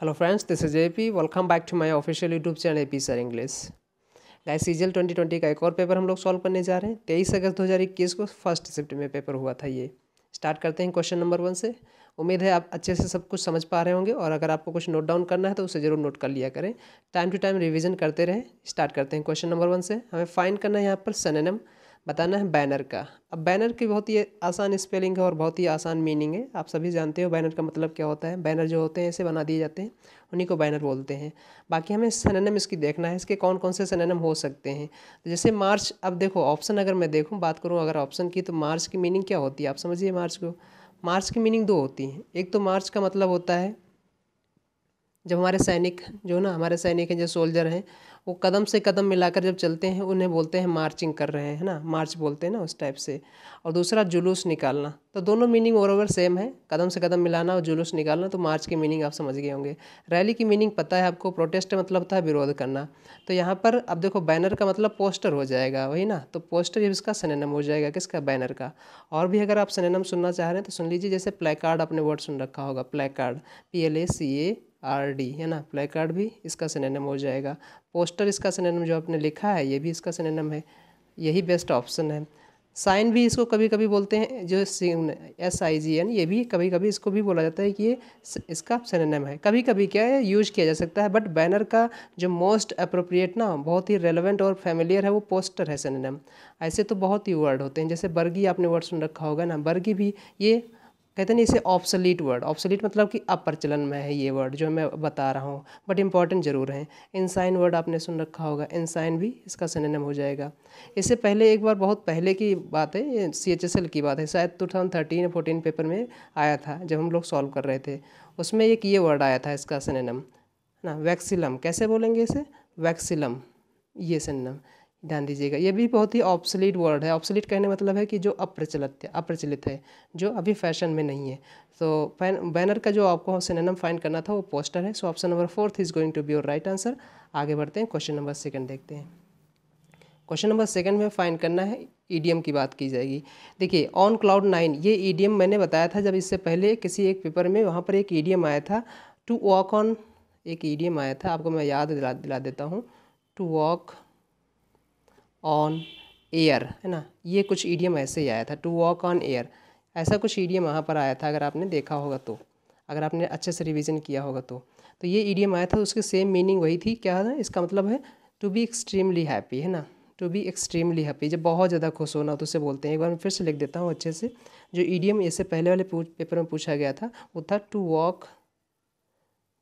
Hello friends this is AP welcome back to my official YouTube channel AP sir English guys सीजल 2020 का एक और paper हम लोग सॉल्व करने जा रहे हैं तेईस अगस्त 2021 को फर्स्ट शिफ्ट में पेपर हुआ था ये स्टार्ट करते हैं क्वेश्चन नंबर वन से उम्मीद है आप अच्छे से सब कुछ समझ पा रहे होंगे और अगर आपको कुछ नोट डाउन करना है तो उसे ज़रूर नोट कर लिया करें टाइम टू टाइम रिविजन करते रहें स्टार्ट करते हैं क्वेश्चन नंबर वन से हमें फाइन करना है यहाँ पर सननम बताना है बैनर का अब बैनर की बहुत ही आसान स्पेलिंग है और बहुत ही आसान मीनिंग है आप सभी जानते हो बैनर का मतलब क्या होता है बैनर जो होते हैं ऐसे बना दिए जाते हैं उन्हीं को बैनर बोलते हैं बाकी हमें सननम इसकी देखना है इसके कौन कौन से सननम हो सकते हैं तो जैसे मार्च अब देखो ऑप्शन अगर मैं देखूँ बात करूँ अगर ऑप्शन की तो मार्च की मीनिंग क्या होती है आप समझिए मार्च को मार्च की मीनिंग दो होती है एक तो मार्च का मतलब होता है जब हमारे सैनिक जो ना हमारे सैनिक हैं जो सोल्जर हैं वो कदम से कदम मिलाकर जब चलते हैं उन्हें बोलते हैं मार्चिंग कर रहे हैं ना मार्च बोलते हैं ना उस टाइप से और दूसरा जुलूस निकालना तो दोनों मीनिंग ओवर ओवर सेम है कदम से कदम मिलाना और जुलूस निकालना तो मार्च की मीनिंग आप समझ गए होंगे रैली की मीनिंग पता है आपको प्रोटेस्ट मतलब था विरोध करना तो यहाँ पर अब देखो बैनर का मतलब पोस्टर हो जाएगा वही ना तो पोस्टर इसका सनेनम हो जाएगा किसका बैनर का और भी अगर आप सनेनम सुनना चाह रहे हैं तो सुन लीजिए जैसे प्लेकार्ड आपने वर्ड सुन रखा होगा placard P L A C A R D है ना प्ले कार्ड भी इसका सिनेनम हो जाएगा पोस्टर इसका सिनेनम जो आपने लिखा है ये भी इसका सिनेनम है यही बेस्ट ऑप्शन है साइन भी इसको कभी कभी बोलते हैं जो एस आई जी एन ये भी कभी कभी इसको भी बोला जाता है कि ये इसका सेनेम है कभी कभी क्या है यूज किया जा सकता है बट बैनर का जो मोस्ट अप्रोप्रिएट ना बहुत ही रेलिवेंट और फेमिलियर है वो पोस्टर है सेनेम ऐसे तो बहुत ही वर्ड होते हैं जैसे बर्गी आपने वर्ड सुन रखा होगा ना बर्गी भी ये कहते हैं इसे ऑप्सलीट वर्ड ऑप्सलीट मतलब कि अप्रचलन में है ये वर्ड जो मैं बता रहा हूँ बट इंपॉर्टेंट जरूर है इंसाइन वर्ड आपने सुन रखा होगा इंसाइन भी इसका सिनेम हो जाएगा इससे पहले एक बार बहुत पहले की बात है सी एच एस एल की बात है शायद टू थाउजेंड थर्टीन या फोर्टीन पेपर में आया था जब हम लोग सॉल्व कर रहे थे उसमें एक ये वर्ड आया था इसका सिनेम है ना वैक्सिलम कैसे बोलेंगे इसे वैक्सिलम ये सिनेम ध्यान दीजिएगा ये भी बहुत ही ऑप्सलीट वर्ड है ऑप्सलीट कहने मतलब है कि जो अप्रचलित है अप्रचलित है जो अभी फैशन में नहीं है तो फैन बैनर का जो आपको सिनेम फाइंड करना था वो पोस्टर है so option number fourth is going to be your right answer आगे बढ़ते हैं क्वेश्चन नंबर सेकंड देखते हैं क्वेश्चन नंबर सेकंड में फाइंड करना है ईडीएम की बात की जाएगी देखिए ऑन क्लाउड नाइन ये ईडीएम मैंने बताया था जब इससे पहले किसी एक पेपर में वहाँ पर एक ईडीएम आया था टू वॉक ऑन एक ईडीएम आया था आपको मैं याद दिला दिला देता हूँ टू वॉक ऑन एयर है ना ये कुछ ईडियम ऐसे ही आया था टू वॉक ऑन एयर ऐसा कुछ ईडियम वहाँ पर आया था अगर आपने देखा होगा तो अगर आपने अच्छे से रिविजन किया होगा तो तो ये ईडियम आया था उसकी सेम मीनिंग वही थी क्या है इसका मतलब है टू बी एक्सट्रीमली हैप्पी है ना टू बी एक्सट्रीमली हैप्पी जब बहुत ज़्यादा खुश होना तो उसे बोलते हैं एक बार मैं फिर से लिख देता हूँ अच्छे से जो ईडीएम इससे पहले वाले पेपर में पूछा गया था वो था to walk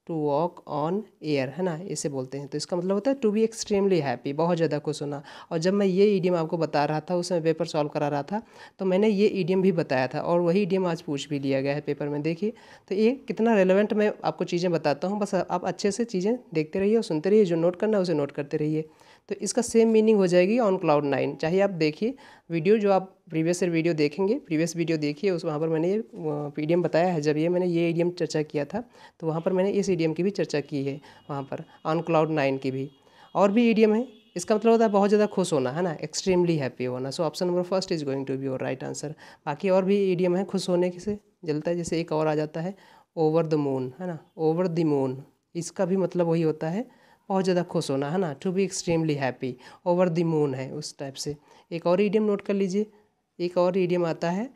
to walk on air है ना इसे बोलते हैं तो इसका मतलब होता है टू बी एक्सट्रीमली हैप्पी बहुत ज़्यादा खुश होना और जब मैं ये ईडियम आपको बता रहा था उस समय पेपर सॉल्व करा रहा था तो मैंने ये ईडियम भी बताया था और वही ईडियम आज पूछ भी लिया गया है पेपर में देखिए तो ये कितना रेलिवेंट मैं आपको चीज़ें बताता हूँ बस आप अच्छे से चीज़ें देखते रहिए और सुनते रहिए जो नोट करना है उसे नोट करते रहिए तो इसका सेम मीनिंग हो जाएगी ऑन क्लाउड नाइन चाहे आप देखिए वीडियो जो आप प्रीवियस वीडियो देखेंगे प्रीवियस वीडियो देखिए उस वहाँ पर मैंने ये ईडीएम बताया है जब ये मैंने ये ईडीएम चर्चा किया था तो वहाँ पर मैंने इस ईडीएम की भी चर्चा की है वहाँ पर ऑन क्लाउड नाइन की भी और भी ईडीएम है इसका मतलब होता है बहुत ज़्यादा खुश होना है ना एक्सट्रीमली हैप्पी होना so option number first is going to be your right answer बाकी और भी ईडीएम है खुश होने से जलता है जैसे एक और आ जाता है ओवर द मून है ना ओवर द मून इसका भी मतलब वही होता है बहुत ज़्यादा खुश होना है ना to be extremely happy over the moon है उस टाइप से एक और ईडियम नोट कर लीजिए एक और ईडियम आता है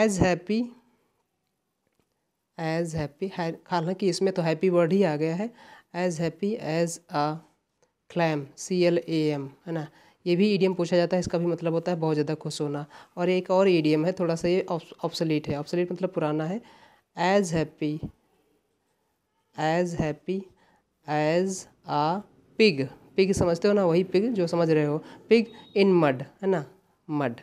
एज हैप्पी एज हैप्पी हालांकि इसमें तो हैप्पी वर्ड ही आ गया है as happy as a clam C L A M है ना ये भी ईडियम पूछा जाता है इसका भी मतलब होता है बहुत ज़्यादा खुश होना और एक और ईडियम है थोड़ा सा ये ऑप्सलीट है ऑप्सलीट मतलब पुराना है as happy as happy as a pig pig समझते हो ना वही पिग जो समझ रहे हो पिग इन मड है ना मड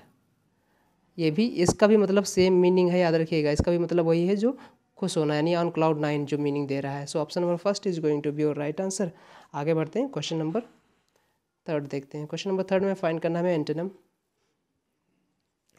ये भी इसका भी मतलब सेम मीनिंग है याद रखिएगा इसका भी मतलब वही है जो खुश होना यानी ऑन क्लाउड नाइन जो मीनिंग दे रहा है so option number first is going to be your right answer आगे बढ़ते हैं क्वेश्चन नंबर थर्ड देखते हैं क्वेश्चन नंबर थर्ड में फाइन करना है एंटेनम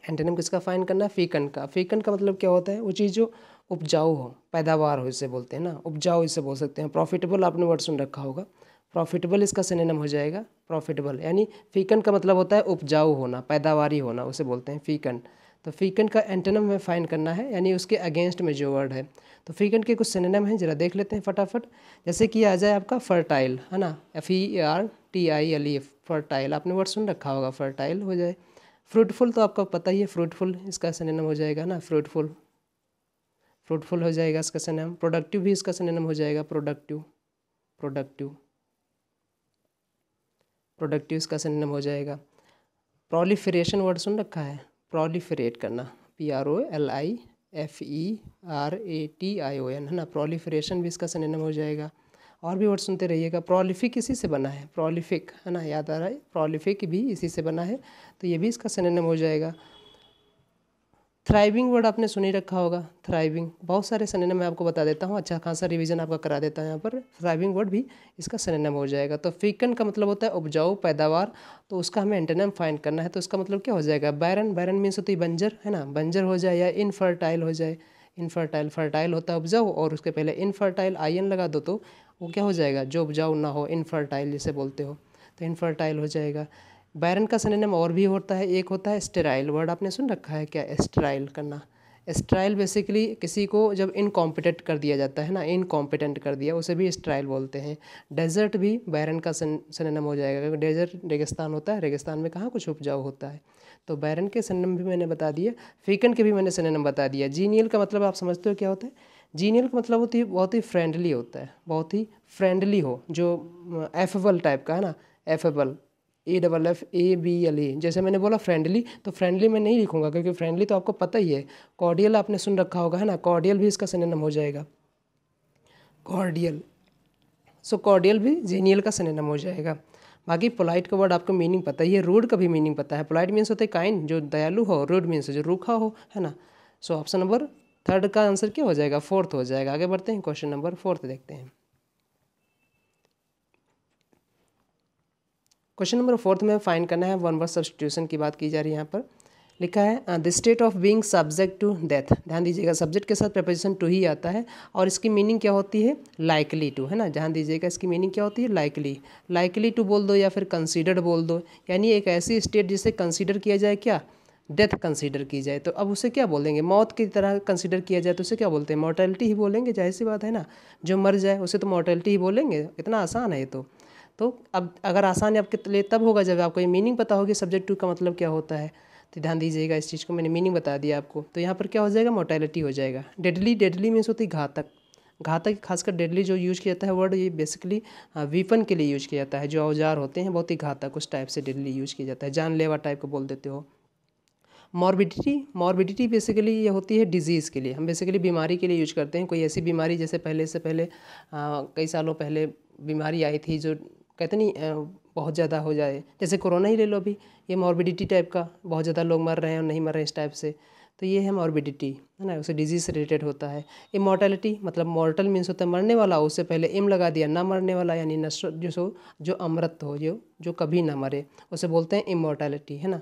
एंटेनम किसका फाइन करना है फीकन का फीकन का मतलब क्या होता है वो चीज़ जो उपजाऊ हो पैदावार हो इसे बोलते हैं ना उपजाऊ इसे बोल सकते हैं प्रॉफिटेबल आपने वर्ड सुन रखा होगा प्रॉफिटेबल इसका सिनेम हो जाएगा प्रॉफिटेबल यानी फीकन का मतलब होता है उपजाऊ होना पैदावारी होना उसे बोलते हैं फीकन तो फीकन का एंटेनम हमें फाइन करना है यानी उसके अगेंस्ट में जो वर्ड है तो फीकन के कुछ सिनेम हैं जरा देख लेते हैं फटाफट जैसे कि आ जाए आपका फर्टाइल है ना F E R T I L E F fertile आपने वर्ड सुन रखा होगा फर्टाइल हो जाए फ्रूटफुल तो आपको पता ही है फ्रूटफुल इसका सिनेम हो जाएगा ना फ्रूटफुल फ्रूटफुल हो जाएगा इसका सिनेम प्रोडक्टिव भी इसका सिनेम हो जाएगा प्रोडक्टिव प्रोडक्टिव प्रोडक्टिव इसका सिनेम हो जाएगा प्रोलीफेरेशन वर्ड सुन रखा है प्रोलीफेरेट करना P R O L I F E R A T I O N है ना प्रोलीफेरेशन भी इसका सिनेम हो जाएगा और भी वर्ड सुनते रहिएगा प्रोलिफिक इसी से बना है प्रोलिफिक है ना याद आ रहा है प्रोलिफिक भी इसी से बना है तो ये भी इसका सिनेम हो जाएगा थ्राइविंग वर्ड आपने सुनी रखा होगा थ्राइविंग बहुत सारे सनेनम मैं आपको बता देता हूँ अच्छा खासा रिवीजन आपका करा देता है यहाँ पर थ्राइविंग वर्ड भी इसका सनेनम हो जाएगा तो फीकन का मतलब होता है उपजाऊ पैदावार तो उसका हमें एंटेनम फाइंड करना है तो उसका मतलब क्या हो जाएगा बैरन बैरन मीन्स होती है बंजर है ना बंजर हो जाए या इनफर्टाइल हो जाए इनफर्टाइल फर्टाइल होता है उपजाऊ और उसके पहले इनफर्टाइल आयन लगा दो तो वो क्या हो जाएगा जो उपजाऊ ना हो इनफर्टाइल जिसे बोलते हो तो इनफर्टाइल हो जाएगा बैरन का सनम और भी होता है एक होता है स्टेराइल वर्ड आपने सुन रखा है क्या स्टेराइल करना स्ट्राइल बेसिकली किसी को जब इनकॉम्पिटेंट कर दिया जाता है ना इनकॉम्पिटेंट कर दिया उसे भी स्ट्राइल बोलते हैं डेजर्ट भी बैरन का सन सनम हो जाएगा क्योंकि डेजर्ट रेगिस्तान होता है रेगिस्तान में कहाँ कुछ उपजाऊ होता है तो बैरन के सनम भी मैंने बता दिया फीकन के भी मैंने सनम बता दिया जीनियल का मतलब आप समझते हो क्या होता है जीनियल का मतलब होती है बहुत ही फ्रेंडली होता है बहुत ही फ्रेंडली हो जो एफेबल टाइप का है ना affable A double F A B L A जैसे मैंने बोला फ्रेंडली तो फ्रेंडली मैं नहीं लिखूंगा क्योंकि फ्रेंडली तो आपको पता ही है कॉर्डियल आपने सुन रखा होगा है ना कॉर्डियल भी इसका सिनेनम हो जाएगा कॉर्डियल सो कॉर्डियल भी जेनियल का सिनेनम हो जाएगा बाकी पोलाइट का वर्ड आपको मीनिंग पता ही है रूड का भी मीनिंग पता है पोलाइट मीन्स होता है काइंड जो दयालु हो रूड मीन्स जो रूखा हो है ना सो ऑप्शन नंबर थर्ड का आंसर क्या हो जाएगा फोर्थ हो जाएगा आगे बढ़ते हैं क्वेश्चन नंबर फोर्थ देखते हैं क्वेश्चन नंबर फोर्थ में फाइन करना है वन वर्ड सब्सटीट्यूशन की बात की जा रही है यहाँ पर लिखा है the state of being subject to death ध्यान दीजिएगा सब्जेक्ट के साथ प्रपोजिशन टू ही आता है और इसकी मीनिंग क्या होती है लाइकली टू है ना ध्यान दीजिएगा इसकी मीनिंग क्या होती है लाइकली लाइकली टू बोल दो या फिर कंसिडर्ड बोल दो यानी एक ऐसी स्टेट जिसे कंसिडर किया जाए क्या डेथ कंसीडर की जाए तो अब उसे क्या बोलेंगे मौत की तरह कंसीडर किया जाए तो उसे क्या बोलते हैं मोर्टेलिटी ही बोलेंगे जाहिर सी बात है ना जो मर जाए उसे तो मोर्टेलिटी ही बोलेंगे इतना आसान है ये तो तो अब अगर आसान है आपके लिए तब होगा जब आपको ये मीनिंग पता होगी सब्जेक्ट टू का मतलब क्या होता है तो ध्यान दीजिएगा इस चीज़ को मैंने मीनिंग बता दिया आपको तो यहाँ पर क्या हो जाएगा मोटेलिटी हो जाएगा डेडली डेडली मीन्स होती घातक घातक खासकर डेडली जो यूज़ किया जाता है वर्ड ये बेसिकली हाँ, वीपन के लिए यूज़ किया जाता है जो औजार होते हैं बहुत ही घातक उस टाइप से डेडली यूज़ किया जाता है जानलेवा टाइप को बोल देते हो मॉर्बिडिटी मॉर्बिडिटी बेसिकली ये होती है डिजीज़ के लिए हम बेसिकली बीमारी के लिए यूज करते हैं कोई ऐसी बीमारी जैसे पहले से पहले आ, हाँ, कई सालों पहले बीमारी आई थी जो कितनी बहुत ज़्यादा हो जाए जैसे कोरोना ही ले लो अभी ये मॉर्बिडिटी टाइप का बहुत ज़्यादा लोग मर रहे हैं और नहीं मर रहे इस टाइप से तो ये है मॉर्बिडिटी है ना उसे डिजीज से रिलेटेड होता है इमोर्टैलिटी मतलब मॉर्टल मीन्स होता है मरने वाला उससे पहले एम लगा दिया ना मरने वाला यानी नश्र जो सो जो अमृत हो जो जो कभी ना मरे उसे बोलते हैं इमोर्टैलिटी है ना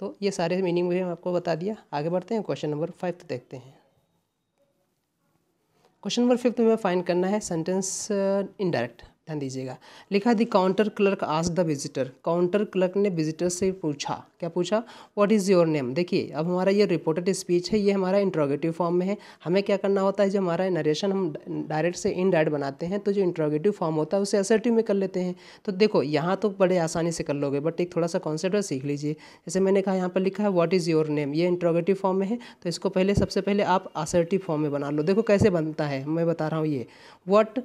तो ये सारे मीनिंग भी हम आपको बता दिया आगे बढ़ते हैं क्वेश्चन नंबर फाइव देखते हैं क्वेश्चन नंबर फिफ्थ में फाइंड करना है सेंटेंस इनडायरेक्ट ध्यान दीजिएगा लिखा दी काउंटर क्लर्क आज द विजिटर काउंटर क्लर्क ने विजिटर से पूछा क्या पूछा व्हाट इज़ योर नेम देखिए अब हमारा ये रिपोर्टेड स्पीच है ये हमारा इंट्रोगेटिव फॉर्म में है हमें क्या करना होता है जो हमारा नरेशन हम डायरेक्ट से इन डायरेक्ट बनाते हैं तो जो इंट्रोगेटिव फॉर्म होता है उसे असर्टिव में कर लेते हैं तो देखो यहाँ तो बड़े आसानी से कर लोगे बट एक थोड़ा सा कॉन्सेप्ट है सीख लीजिए जैसे मैंने कहा यहाँ पर लिखा है वॉट इज़ योर नेम ये इंट्रोगेटिव फॉर्म में है तो इसको पहले सबसे पहले आप असर्टिव फॉर्म में बना लो देखो कैसे बनता है मैं बता रहा हूँ ये वॉट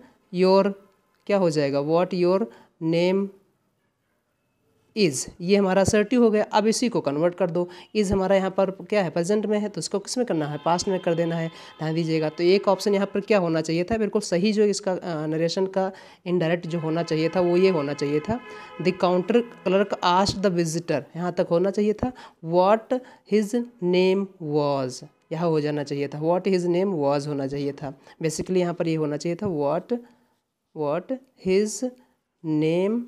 योर क्या हो जाएगा वॉट योर नेम इज़ ये हमारा सर्टिव हो गया अब इसी को कन्वर्ट कर दो इज़ हमारा यहाँ पर क्या है प्रेजेंट में है तो इसको किस में करना है पास्ट में कर देना है ध्यान दीजिएगा तो एक ऑप्शन यहाँ पर क्या होना चाहिए था बिल्कुल सही जो इसका नरेशन का इनडायरेक्ट जो होना चाहिए था वो ये होना चाहिए था the counter clerk asked the visitor यहाँ तक होना चाहिए था वॉट हिज नेम वॉज यह हो जाना चाहिए था वॉट हिज नेम वॉज होना चाहिए था बेसिकली यहाँ पर ये यह होना चाहिए था what what his name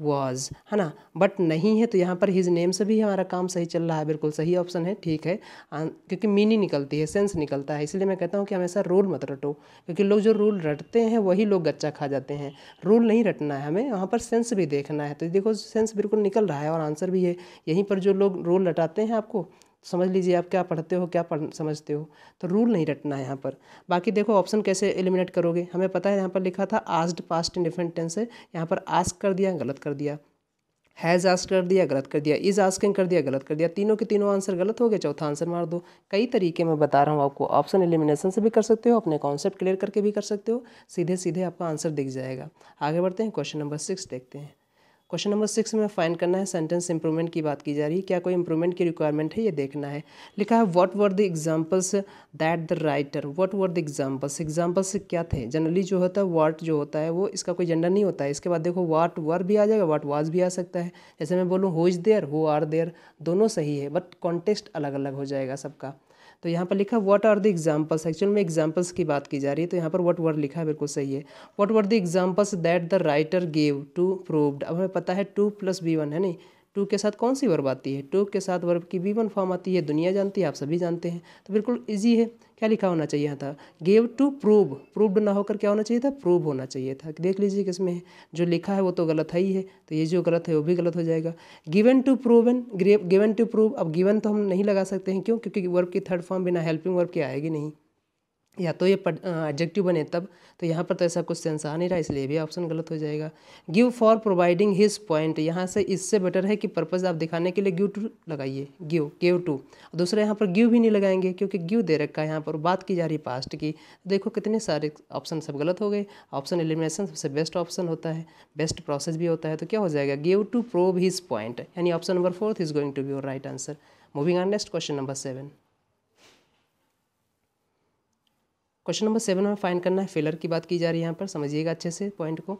was है ना बट नहीं है तो यहाँ पर हिज नेम से भी हमारा काम सही चल रहा है बिल्कुल सही ऑप्शन है ठीक है क्योंकि मीनिंग निकलती है सेंस निकलता है इसलिए मैं कहता हूँ कि हमेशा रूल मत रटो क्योंकि लोग जो रूल रटते हैं वही लोग गच्चा खा जाते हैं रूल नहीं रटना है हमें वहाँ पर सेंस भी देखना है तो देखो सेंस बिल्कुल निकल रहा है और आंसर भी है यहीं पर जो लोग रूल रटाते हैं आपको समझ लीजिए आप क्या पढ़ते हो क्या पढ़ समझते हो तो रूल नहीं रटना है यहाँ पर बाकी देखो ऑप्शन कैसे एलिमिनेट करोगे हमें पता है यहाँ पर लिखा था asked past in different tense है यहाँ पर आस्क कर दिया गलत कर दिया हैज़ आस्क कर दिया गलत कर दिया इज़ आस्किंग कर दिया गलत कर दिया तीनों के तीनों आंसर गलत हो गए चौथा आंसर मार दो कई तरीके मैं बता रहा हूँ आपको ऑप्शन एलिमिनेशन से भी कर सकते हो अपने कॉन्सेप्ट क्लियर करके भी कर सकते हो सीधे सीधे आपका आंसर दिख जाएगा आगे बढ़ते हैं क्वेश्चन नंबर सिक्स देखते हैं क्वेश्चन नंबर सिक्स में फाइंड करना है सेंटेंस इंप्रूवमेंट की बात की जा रही है क्या कोई इंप्रूवमेंट की रिक्वायरमेंट है ये देखना है लिखा है what were the examples that the writer what were the examples examples क्या थे जनरली जो होता है वर्ट जो होता है वो इसका कोई जेंडर नहीं होता है इसके बाद देखो वाट वर भी आ जाएगा वाट वाज भी आ सकता है जैसे मैं बोलूँ who is there who are there दोनों सही है बट कॉन्टेक्स्ट अलग अलग हो जाएगा सबका तो यहाँ पर लिखा what are the examples actual में एग्जाम्पल्स की बात की जा रही है तो यहाँ पर व्हाट वर्ड लिखा है बिल्कुल सही है what were the examples that the writer gave to proved अब हमें पता है टू प्लस बी वन है नहीं टू के साथ कौन सी वर्ब आती है टू के साथ वर्ब की बी वन फॉर्म आती है दुनिया जानती है आप सभी जानते हैं तो बिल्कुल ईजी है क्या लिखा होना चाहिए था गेव टू प्रूव प्रूव्ड ना होकर क्या होना चाहिए था प्रूव होना चाहिए था देख लीजिए कि इसमें जो लिखा है वो तो गलत है ही है तो ये जो गलत है वो भी गलत हो जाएगा given to proven given to prove अब गिवन तो हम नहीं लगा सकते हैं क्यों क्योंकि वर्ब की थर्ड फॉर्म बिना हेल्पिंग वर्ब की आएगी नहीं या तो ये एडजेक्टिव बने तब तो यहाँ पर तो ऐसा कुछ सेंस आ नहीं रहा इसलिए भी ऑप्शन गलत हो जाएगा give for providing his point यहाँ से इससे बेटर है कि पर्पज़ आप दिखाने के लिए गिव टू लगाइए गिव गिव टू दूसरा यहाँ पर गिव भी नहीं लगाएंगे क्योंकि गिव दे रखा है यहाँ पर बात की जा रही पास्ट की देखो कितने सारे ऑप्शन सब गलत हो गए ऑप्शन एलिमिनेशन सबसे बेस्ट ऑप्शन होता है बेस्ट प्रोसेस भी होता है तो क्या हो जाएगा give to prove his point यानी option number fourth is going to be your right answer moving on next question number seven question number seven में फाइंड करना है फिलर की बात की जा रही है यहाँ पर समझिएगा अच्छे से पॉइंट को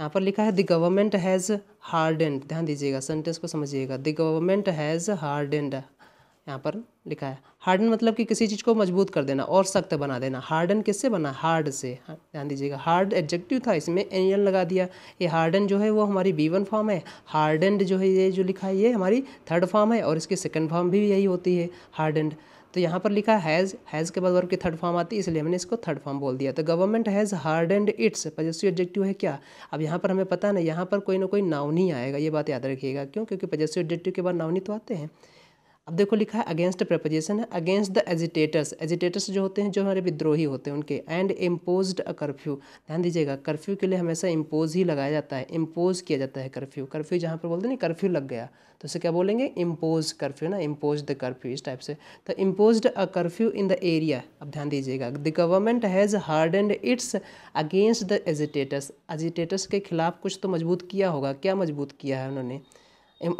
यहाँ पर लिखा है the government has hard hardened ध्यान दीजिएगा सेंटेंस को समझिएगा the government has hard hardened यहाँ पर लिखा है हार्डन मतलब कि किसी चीज़ को मजबूत कर देना और सख्त बना देना हार्डन किससे बना हार्ड से हाँ, ध्यान दीजिएगा हार्ड एडजेक्टिव था इसमें एनियल e लगा दिया ये हार्डन जो है वो हमारी बी वन फॉर्म है हार्डेंड जो है ये जो लिखा है ये हमारी थर्ड फॉर्म है और इसकी सेकेंड फॉर्म भी यही होती है हार्डेंड तो यहाँ पर लिखा हैज़ हैज़ के बाद वर्ब की थर्ड फॉर्म आती है इसलिए हमने इसको थर्ड फॉर्म बोल दिया तो government has hard and its पजस्वी ऑब्जेक्टिव है क्या अब यहाँ पर हमें पता ना यहाँ पर कोई ना कोई नावनी आएगा ये बात याद रखिएगा क्यों क्योंकि पजस्वी ऑब्जेक्टिव के बाद नावनी तो आते हैं अब देखो लिखा है अगेंस्ट प्रपोजिशन है अगेंस्ट द एजिटेटर्स एजिटेटर्स जो होते हैं जो हमारे विद्रोही होते हैं उनके एंड इम्पोज अ कर्फ्यू ध्यान दीजिएगा कर्फ्यू के लिए हमेशा इम्पोज ही लगाया जाता है इम्पोज किया जाता है कर्फ्यू कर्फ्यू जहाँ पर बोलते हैं कर्फ्यू लग गया तो उसे क्या बोलेंगे इम्पोज कर्फ्यू ना इम्पोज द कर्फ्यू इस टाइप से तो impose a curfew in the area अब ध्यान दीजिएगा the government has hard and its against the agitators agitators के खिलाफ कुछ तो मजबूत किया होगा क्या मजबूत किया है उन्होंने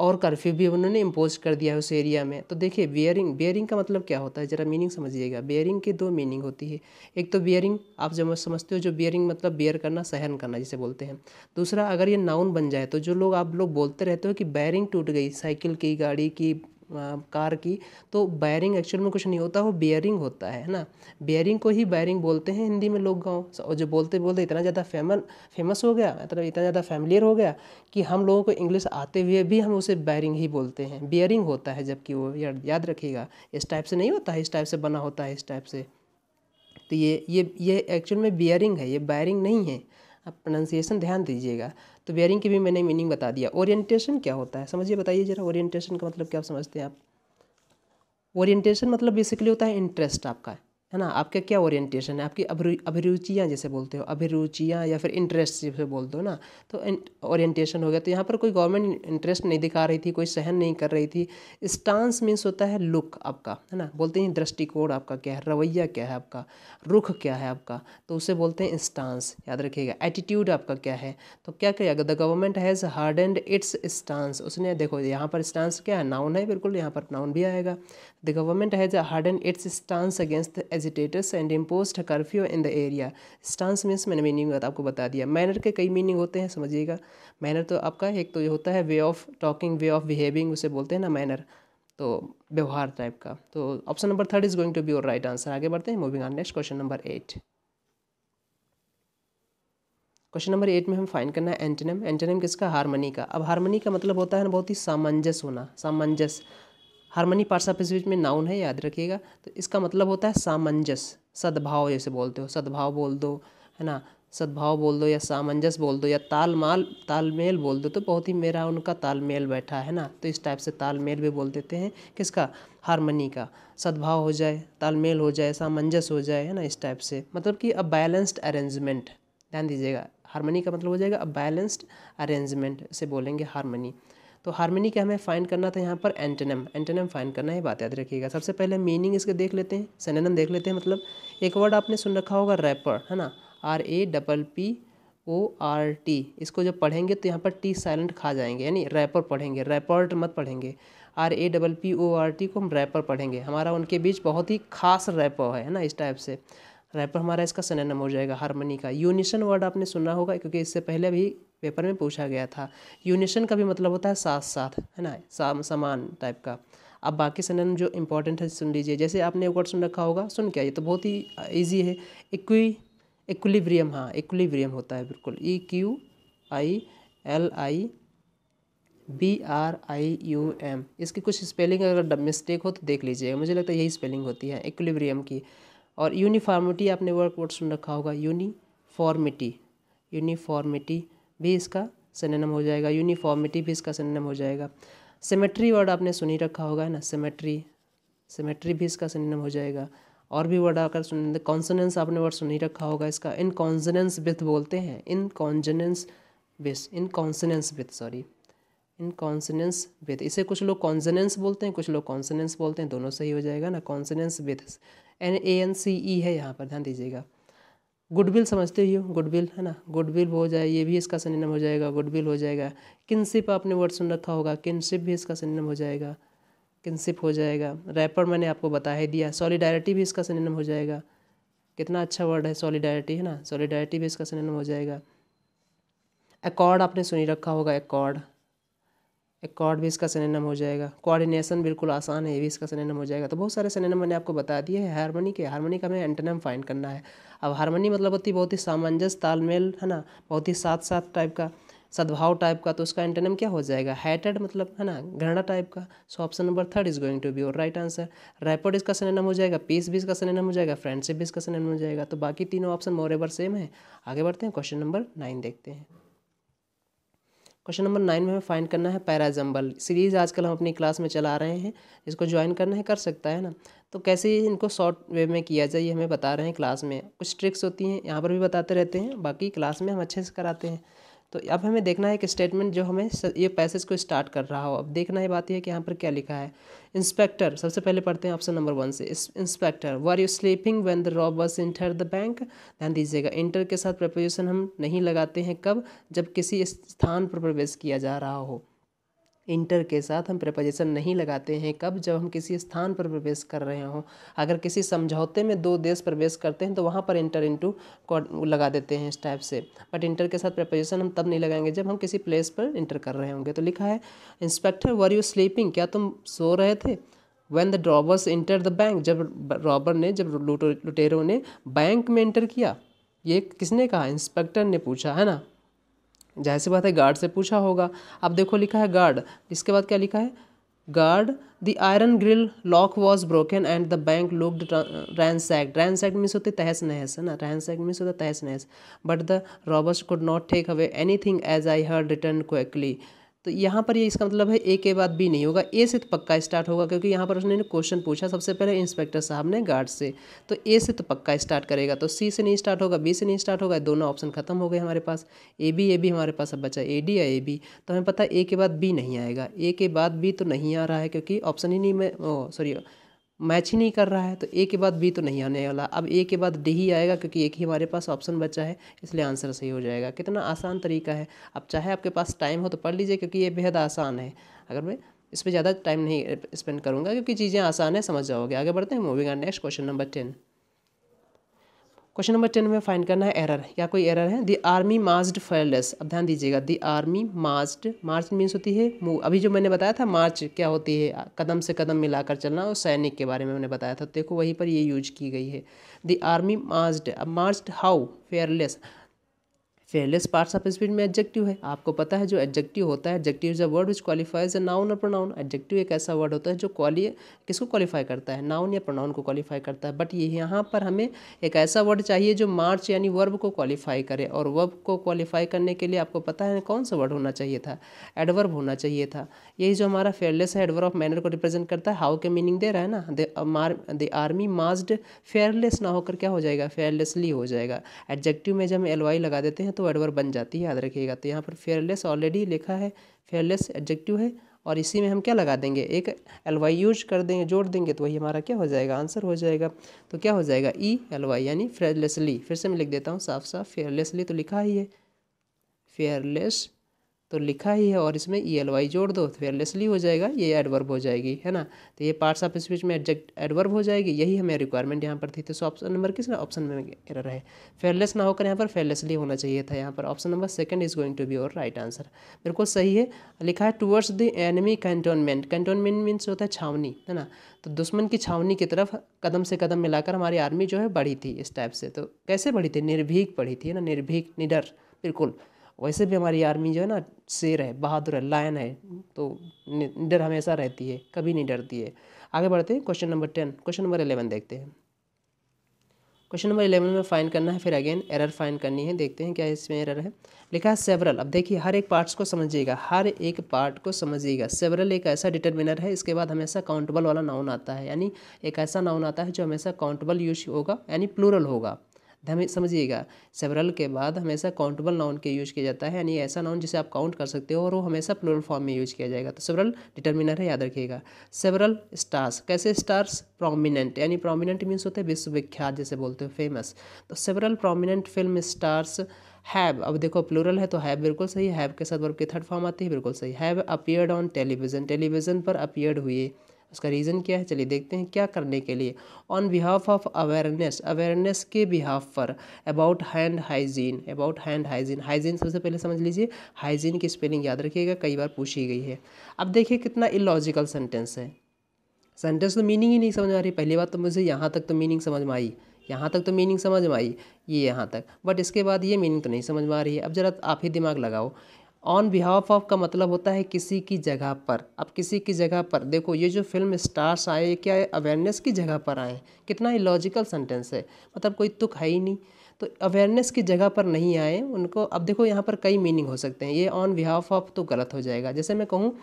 और कर्फ्यू भी उन्होंने इम्पोज कर दिया है उस एरिया में तो देखिए बियरिंग बियरिंग का मतलब क्या होता है ज़रा मीनिंग समझिएगा बियरिंग की दो मीनिंग होती है एक तो बियरिंग आप जब समझते हो जो बियरिंग मतलब बियर करना सहन करना जिसे बोलते हैं दूसरा अगर ये नाउन बन जाए तो जो लोग आप लोग बोलते रहते हो कि बैरिंग टूट गई साइकिल की गाड़ी की कार की तो बैरिंग एक्चुअल में कुछ नहीं होता वो बेयरिंग होता है ना बेयरिंग को ही बैरिंग बोलते हैं हिंदी में लोग गाँव और जो बोलते बोलते इतना ज़्यादा फेमन फेमस हो गया मतलब इतना ज़्यादा फैमिलियर हो गया कि हम लोगों को इंग्लिश आते हुए भी हम उसे बैरिंग ही बोलते हैं बेयरिंग होता है जबकि वो याद रखिएगा इस टाइप से नहीं होता है इस टाइप से बना होता है इस टाइप से तो ये ये ये एक्चुअल में बियरिंग है ये बैरिंग नहीं है आप प्रोनाउंसिएशन ध्यान दीजिएगा तो बेयरिंग की भी मैंने मीनिंग बता दिया ओरिएंटेशन क्या होता है समझिए बताइए जरा ओरिएंटेशन का मतलब क्या समझते हैं आप ओरिएंटेशन मतलब बेसिकली होता है इंटरेस्ट आपका है ना आपका क्या ओरिएंटेशन है आपकी अभिरुचियाँ जैसे बोलते हो अभिरुचियाँ या फिर इंटरेस्ट जैसे बोलते हो ना तो ओरिएंटेशन हो गया तो यहाँ पर कोई गवर्नमेंट इंटरेस्ट नहीं दिखा रही थी कोई सहन नहीं कर रही थी स्टांस मीन्स होता है लुक आपका है ना बोलते हैं दृष्टिकोण आपका क्या है रवैया क्या है आपका रुख क्या है आपका तो उसे बोलते हैं स्टांस याद रखिएगा एटीट्यूड आपका क्या है तो क्या अगर the government has hard and its stance उसने देखो यहाँ पर स्टांस क्या है नाउन है बिल्कुल यहाँ पर नाउन भी आएगा the government has hard and its stance against age hesitators and impose curfew in the area stance means मैंने मीनिंग आपको बता दिया मैनर के कई मीनिंग होते हैं समझिएगा मैनर तो आपका एक तो ये होता है way of talking way of behaving उसे बोलते हैं ना मैनर तो व्यवहार टाइप का तो option number third is going to be your right answer आगे बढ़ते हैं moving on next question number eight question number eight में हम फाइन करना है एंटनम एंटनम किसका हारमनी का अब हारमनी का मतलब होता है ना बहुत ही सामंजस होना सामंजस हारमनी हारमोनी पार्टिसिपेटिव में नाउन है याद रखिएगा तो इसका मतलब होता है सामंजस सद्भाव जैसे बोलते हो सद्भाव बोल दो है ना सद्भाव बोल दो या सामंजस बोल दो या तालमाल तालमेल बोल दो तो बहुत ही मेरा उनका तालमेल बैठा है ना तो इस टाइप से तालमेल भी बोल देते हैं किसका हारमनी का सद्भाव हो जाए तालमेल हो जाए सामंजस हो जाए है ना इस टाइप से मतलब कि अ बैलेंस्ड अरेंजमेंट ध्यान दीजिएगा हारमनी का मतलब हो जाएगा अ बैलेंस्ड अरेंजमेंट से बोलेंगे हारमनी तो हारमोनी का हमें फाइंड करना था यहाँ पर एंटेनम एंटेनम फाइंड करना है बात याद रखिएगा सबसे पहले मीनिंग इसके देख लेते हैं सेनेनम देख लेते हैं मतलब एक वर्ड आपने सुन रखा होगा रैपर है ना R A double P O R T इसको जब पढ़ेंगे तो यहाँ पर टी साइलेंट खा जाएंगे यानी रैपर पढ़ेंगे रैपर्ट मत पढ़ेंगे R A double P O R T को हम रैपर पढ़ेंगे हमारा उनके बीच बहुत ही खास रैपर है ना इस टाइप से रैपर हमारा इसका सनम हो जाएगा हारमोनी का यूनिशन वर्ड आपने सुना होगा क्योंकि इससे पहले भी पेपर में पूछा गया था यूनिशन का भी मतलब होता है साथ साथ है ना समान टाइप का अब बाकी सनन जो इम्पोर्टेंट है सुन लीजिए जैसे आपने वर्ड सुन रखा होगा सुन क्या ये तो बहुत ही ईजी है इक्वी इक्विलिब्रियम हाँ इक्विलिब्रियम होता है बिल्कुल E Q I L I B R I U M इसकी कुछ स्पेलिंग अगर मिस्टेक हो तो देख लीजिएगा मुझे लगता है यही स्पेलिंग होती है इक्विलिब्रियम की और यूनिफॉर्मिटी आपने वर्क वर्ड सुन रखा होगा यूनिफॉर्मिटी यूनिफॉर्मिटी भी इसका सिनेम हो जाएगा यूनिफॉर्मिटी भी इसका सिनेम हो जाएगा सिमेट्री वर्ड आपने सुनी रखा होगा है ना सिमेट्री सिमेट्री भी इसका सिनेम हो जाएगा और भी वर्ड आकर सुन कॉन्सनेंस आपने वर्ड सुनी रखा होगा इसका इन कॉन्सनेंस विथ बोलते हैं in consonance with in consonance with sorry in consonance with इसे कुछ लोग कॉन्सनेंस बोलते हैं कुछ लोग कॉन्सनेंस बोलते हैं दोनों सही हो जाएगा ना consonance with N A N C E है यहाँ पर ध्यान दीजिएगा गुडविल समझते ही हो गुडविल है ना गुडविल हो जाए ये भी इसका संयम हो जाएगा गुडविल हो जाएगा किनशिप आपने वर्ड सुन रखा होगा किनशिप भी इसका संयम हो जाएगा किनशिप हो जाएगा रैपर मैंने आपको बता ही दिया सॉलीडायरिटी भी इसका संयम हो जाएगा कितना अच्छा वर्ड है सॉलिडारिटी है ना सॉलिडारिटी भी इसका संयम हो जाएगा एकॉर्ड आपने सुनी रखा होगा एकॉर्ड एकॉर्ड भी इसका सनेनम हो जाएगा कोऑर्डिनेशन बिल्कुल आसान है ये भी इसका सनेनम हो जाएगा तो बहुत सारे सिनेम मैंने आपको बता दिए है हारमोनी के हारमोनी का हमें एंटेनम फाइंड करना है अब हारमोनी मतलब होती बहुत ही सामंजस तालमेल है ना बहुत ही साथ साथ टाइप का सद्भाव टाइप का तो उसका एंटेनम क्या हो जाएगा हैटेड मतलब है ना घृणा टाइप का so option number third is going to be our right answer rapid इसका सनेनम हो जाएगा पीस भी इसका सनेनम हो जाएगा फ्रेंडशिप भी इसका सनेनम हो जाएगा तो बाकी तीनों ऑप्शन मोरेवर सेम है आगे बढ़ते हैं क्वेश्चन नंबर नाइन देखते हैं क्वेश्चन नंबर नाइन में हमें फाइंड करना है पैराजम्बल सीरीज़ आजकल हम अपनी क्लास में चला रहे हैं इसको ज्वाइन करना है कर सकता है ना तो कैसे इनको शॉर्ट वे में किया जाए ये हमें बता रहे हैं क्लास में कुछ ट्रिक्स होती हैं यहाँ पर भी बताते रहते हैं बाकी क्लास में हम अच्छे से कराते हैं तो अब हमें देखना है कि स्टेटमेंट जो हमें ये पैसेज को स्टार्ट कर रहा हो अब देखना ही बात यह कि यहाँ पर क्या लिखा है इंस्पेक्टर सबसे पहले पढ़ते हैं ऑप्शन नंबर वन से inspector were you sleeping when the robbers enter the bank ध्यान दीजिएगा इंटर के साथ प्रपोजिशन हम नहीं लगाते हैं कब जब किसी स्थान पर प्रवेश किया जा रहा हो इंटर के साथ हम प्रपोजिशन नहीं लगाते हैं कब जब हम किसी स्थान पर प्रवेश कर रहे हों अगर किसी समझौते में दो देश प्रवेश करते हैं तो वहाँ पर इंटर इंटू लगा देते हैं इस टाइप से बट इंटर के साथ प्रपोजिशन हम तब नहीं लगाएंगे जब हम किसी प्लेस पर इंटर कर रहे होंगे तो लिखा है इंस्पेक्टर वर यू स्लीपिंग क्या तुम सो रहे थे when the robbers enter the bank जब रॉबर ने जब लुटेरों ने बैंक में इंटर किया ये किसने कहा इंस्पेक्टर ने पूछा है ना जाहिर सी बात है गार्ड से पूछा होगा अब देखो लिखा है गार्ड इसके बाद क्या लिखा है guard the iron grill lock was broken and the bank looked ransacked ransacked means होते तहस नहस है ना रैनसैक्ड मीन्स होता तहस नहस but the robbers could not take away anything as I heard return quickly तो यहाँ पर ये यह इसका मतलब है ए के बाद बी नहीं होगा ए से तो पक्का स्टार्ट होगा क्योंकि यहाँ पर उसने क्वेश्चन पूछा सबसे पहले इंस्पेक्टर साहब ने गार्ड से तो ए से तो पक्का स्टार्ट करेगा तो सी से नहीं स्टार्ट होगा बी से नहीं स्टार्ट होगा दोनों ऑप्शन खत्म हो गए हमारे पास ए बी ए बी हमारे पास अब बचा ए डी या ए बी तो हमें पता है ए के बाद बी नहीं आएगा ए के बाद बी तो नहीं आ रहा है क्योंकि ऑप्शन ही नहीं में सॉरी मैच ही नहीं कर रहा है तो ए के बाद बी तो नहीं आने वाला अब ए के बाद डी ही आएगा क्योंकि एक ही हमारे पास ऑप्शन बचा है इसलिए आंसर सही हो जाएगा कितना आसान तरीका है अब चाहे आपके पास टाइम हो तो पढ़ लीजिए क्योंकि ये बेहद आसान है अगर मैं इस पर ज़्यादा टाइम नहीं स्पेंड करूँगा क्योंकि चीज़ें आसान है समझ जाओगे आगे बढ़ते हैं moving on next question number ten question number ten में फाइंड करना है एरर या कोई एरर है दी आर्मी मार्च्ड फेयरलेस अब ध्यान दीजिएगा the army marched march means होती है मूव अभी जो मैंने बताया था मार्च क्या होती है कदम से कदम मिलाकर चलना और सैनिक के बारे में मैंने बताया था तो देखो वहीं पर ये यूज की गई है दी आर्मी मार्च्ड अब marched how fearless fearless parts of speech में एडजेक्टिव है आपको पता है जो एडजेक्टिव होता है adjective is a word which qualifies a noun और प्रोनाउन एडजेक्टिव एक ऐसा वर्ड होता है जो क्वाली किसको क्वालिफाई करता है नाउन या प्रोनाउन को क्वालिफाई करता है बट ये यहाँ पर हमें एक ऐसा वर्ड चाहिए जो मार्च यानी वर्ब को क्वालिफाई करे और वर्ब को क्वालिफाई करने के लिए आपको पता है कौन सा वर्ड होना चाहिए था एडवर्ब होना चाहिए था यही जो हमारा फेयरलेस है एडवर्ब ऑफ मैनर को रिप्रेजेंट करता है हाउ के मीनिंग दे रहा है ना द आर्मी मार्ज्ड फेयरलेस ना होकर क्या हो जाएगा फेयरलेसली हो जाएगा एडजेक्टिव में जब हम एलवाई लगा देते हैं तो एडवर्ब बन जाती है याद रखिएगा तो यहाँ पर फेयरलेस ऑलरेडी लिखा है फेयरलेस एडजेक्टिव है और इसी में हम क्या लगा देंगे एक एल वाई यूज कर देंगे जोड़ देंगे तो वही हमारा क्या हो जाएगा आंसर हो जाएगा तो क्या हो जाएगा ई एल वाई यानी फेयरलेसली फिर से मैं लिख देता हूँ साफ साफ फेयरलेसली तो लिखा ही है फेयरलेस तो लिखा ही है और इसमें ई एल वाई जोड़ दो तो फेयरलेसली e हो जाएगा ये एडवर्ब हो जाएगी है ना तो ये पार्ट्स ऑफ स्पीच में एडजेक्ट एडवर्ब हो जाएगी यही हमें रिक्वायरमेंट यहाँ पर थी तो ऑप्शन नंबर किस ऑप्शन में एरर है फेयरलेस ना होकर यहाँ पर फेयरलेसली e होना चाहिए था यहाँ पर option number second is going to be our right answer बिल्कुल सही है लिखा है towards the enemy cantonment cantonment means होता है छावनी है ना तो दुश्मन की छावनी की तरफ कदम से कदम मिलाकर हमारी आर्मी जो है बढ़ी थी इस टाइप से तो कैसे बढ़ी थी निर्भीक बढ़ी थी ना निर्भीक निडर बिल्कुल वैसे भी हमारी आर्मी जो है ना शेर है बहादुर है लायन है तो डर हमेशा रहती है कभी नहीं डरती है आगे बढ़ते हैं question number ten question number eleven देखते हैं क्वेश्चन नंबर इलेवन में फाइन करना है फिर अगेन एरर फाइन करनी है देखते हैं क्या इसमें एरर है लिखा है सेवरल अब देखिए हर एक पार्ट्स को समझिएगा हर एक पार्ट को समझिएगा सेवरल एक ऐसा डिटर्मिनर है इसके बाद हमेशा काउंटेबल वाला नाउन आता है यानी एक ऐसा नाउन आता है जो हमेशा काउंटेबल यूज होगा यानी प्लूरल होगा हमें समझिएगा सेवरल के बाद हमेशा काउंटेबल नाउन के यूज किया जाता है यानी ऐसा नाउन जिसे आप काउंट कर सकते हो और वो हमेशा प्लोरल फॉर्म में यूज किया जाएगा तो सेवरल डिटर्मिनर है याद रखिएगा सेवरल स्टार्स कैसे स्टार्स प्रोमिनेंट यानी प्रोमिनेंट मीन्स होते हैं विश्वविख्यात जैसे बोलते हो फेमस तो several prominent film stars have अब देखो प्लूरल है तो हैव बिल्कुल सही हैव के साथ वर्ब की थर्ड फॉर्म आती है बिल्कुल सही have appeared on television television पर अपियर्ड हुए उसका रीज़न क्या है चलिए देखते हैं क्या करने के लिए on behalf of awareness awareness के बिहाफ पर about hand hygiene about hand hygiene hygiene सबसे पहले समझ लीजिए हाइजीन की स्पेलिंग याद रखिएगा कई बार पूछी गई है अब देखिए कितना इलॉजिकल सेंटेंस है सेंटेंस तो मीनिंग ही नहीं समझ आ रही पहली बात तो मुझे यहाँ तक तो मीनिंग समझ में आई यहाँ तक तो मीनिंग समझ में आई ये यहाँ तक बट इसके बाद ये मीनिंग तो नहीं समझ में आ रही है अब ज़रा आप ही दिमाग लगाओ ऑन बिहाफ ऑफ का मतलब होता है किसी की जगह पर अब किसी की जगह पर देखो ये जो फिल्म स्टार्स आए क्या अवेयरनेस की जगह पर आए कितना ही लॉजिकल सेंटेंस है मतलब कोई तुक है ही नहीं तो अवेयरनेस की जगह पर नहीं आए उनको अब देखो यहाँ पर कई मीनिंग हो सकते हैं ये ऑन बिहाफ ऑफ तो गलत हो जाएगा जैसे मैं कहूँ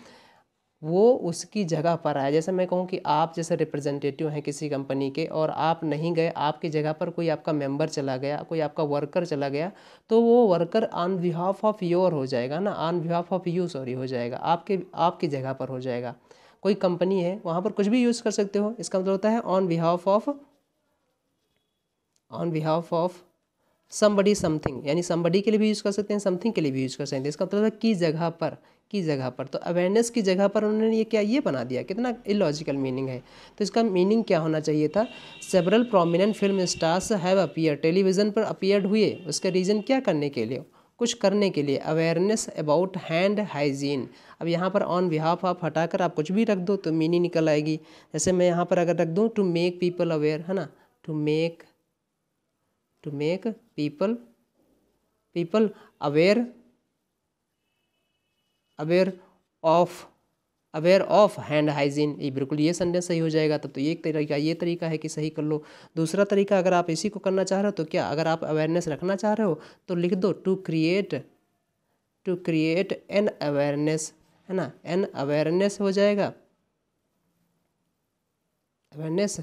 वो उसकी जगह पर आए जैसे मैं कहूँ कि आप जैसे रिप्रेजेंटेटिव हैं किसी कंपनी के और आप नहीं गए आपकी जगह पर कोई आपका मेंबर चला गया कोई आपका वर्कर चला गया तो वो worker on behalf of your हो जाएगा ना on behalf of you sorry हो जाएगा आपके आपकी जगह पर हो जाएगा कोई कंपनी है वहाँ पर कुछ भी यूज़ कर सकते हो इसका मतलब होता है on behalf of on behalf of somebody something यानी समबडी के लिए भी यूज़ कर सकते हैं समथिंग के लिए भी यूज़ कर सकते हैं इसका मतलब था की जगह पर की जगह पर तो अवेयरनेस की जगह पर उन्होंने ये क्या ये बना दिया कितना इलॉजिकल मीनिंग है तो इसका मीनिंग क्या होना चाहिए था several prominent film stars have appear television पर अपियर्ड हुए उसका रीज़न क्या करने के लिए कुछ करने के लिए अवेयरनेस अबाउट हैंड हाइजीन अब यहाँ पर ऑन बिहाफ आप हटाकर आप कुछ भी रख दो तो मीनिंग निकल आएगी जैसे मैं यहाँ पर अगर रख दूँ टू मेक पीपल अवेयर है ना to make to make people people aware aware of aware of hand hygiene ये बिल्कुल ये संदेश सही हो जाएगा तब तो ये एक तरीका ये तरीका है कि सही कर लो दूसरा तरीका अगर आप इसी को करना चाह रहे हो तो क्या अगर आप अवेयरनेस रखना चाह रहे हो तो लिख दो to create to create an awareness है ना एन अवेयरनेस हो जाएगा अवेयरनेस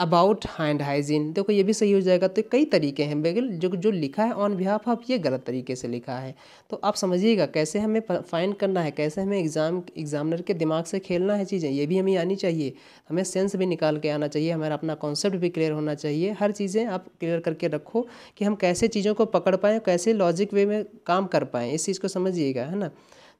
अबाउट हैंड हाइजीन देखो ये भी सही हो जाएगा तो कई तरीके हैं बेगल जो जो लिखा है ऑन बिहाफ ऑफ ये गलत तरीके से लिखा है तो आप समझिएगा कैसे हमें फाइंड करना है कैसे हमें एग्ज़ाम एग्जामिनर के दिमाग से खेलना है चीज़ें ये भी हमें आनी चाहिए हमें सेंस भी निकाल के आना चाहिए हमारा अपना कॉन्सेप्ट भी क्लियर होना चाहिए हर चीज़ें आप क्लियर करके रखो कि हम कैसे चीज़ों को पकड़ पाएँ कैसे लॉजिक वे में काम कर पाएँ इस चीज़ को समझिएगा है ना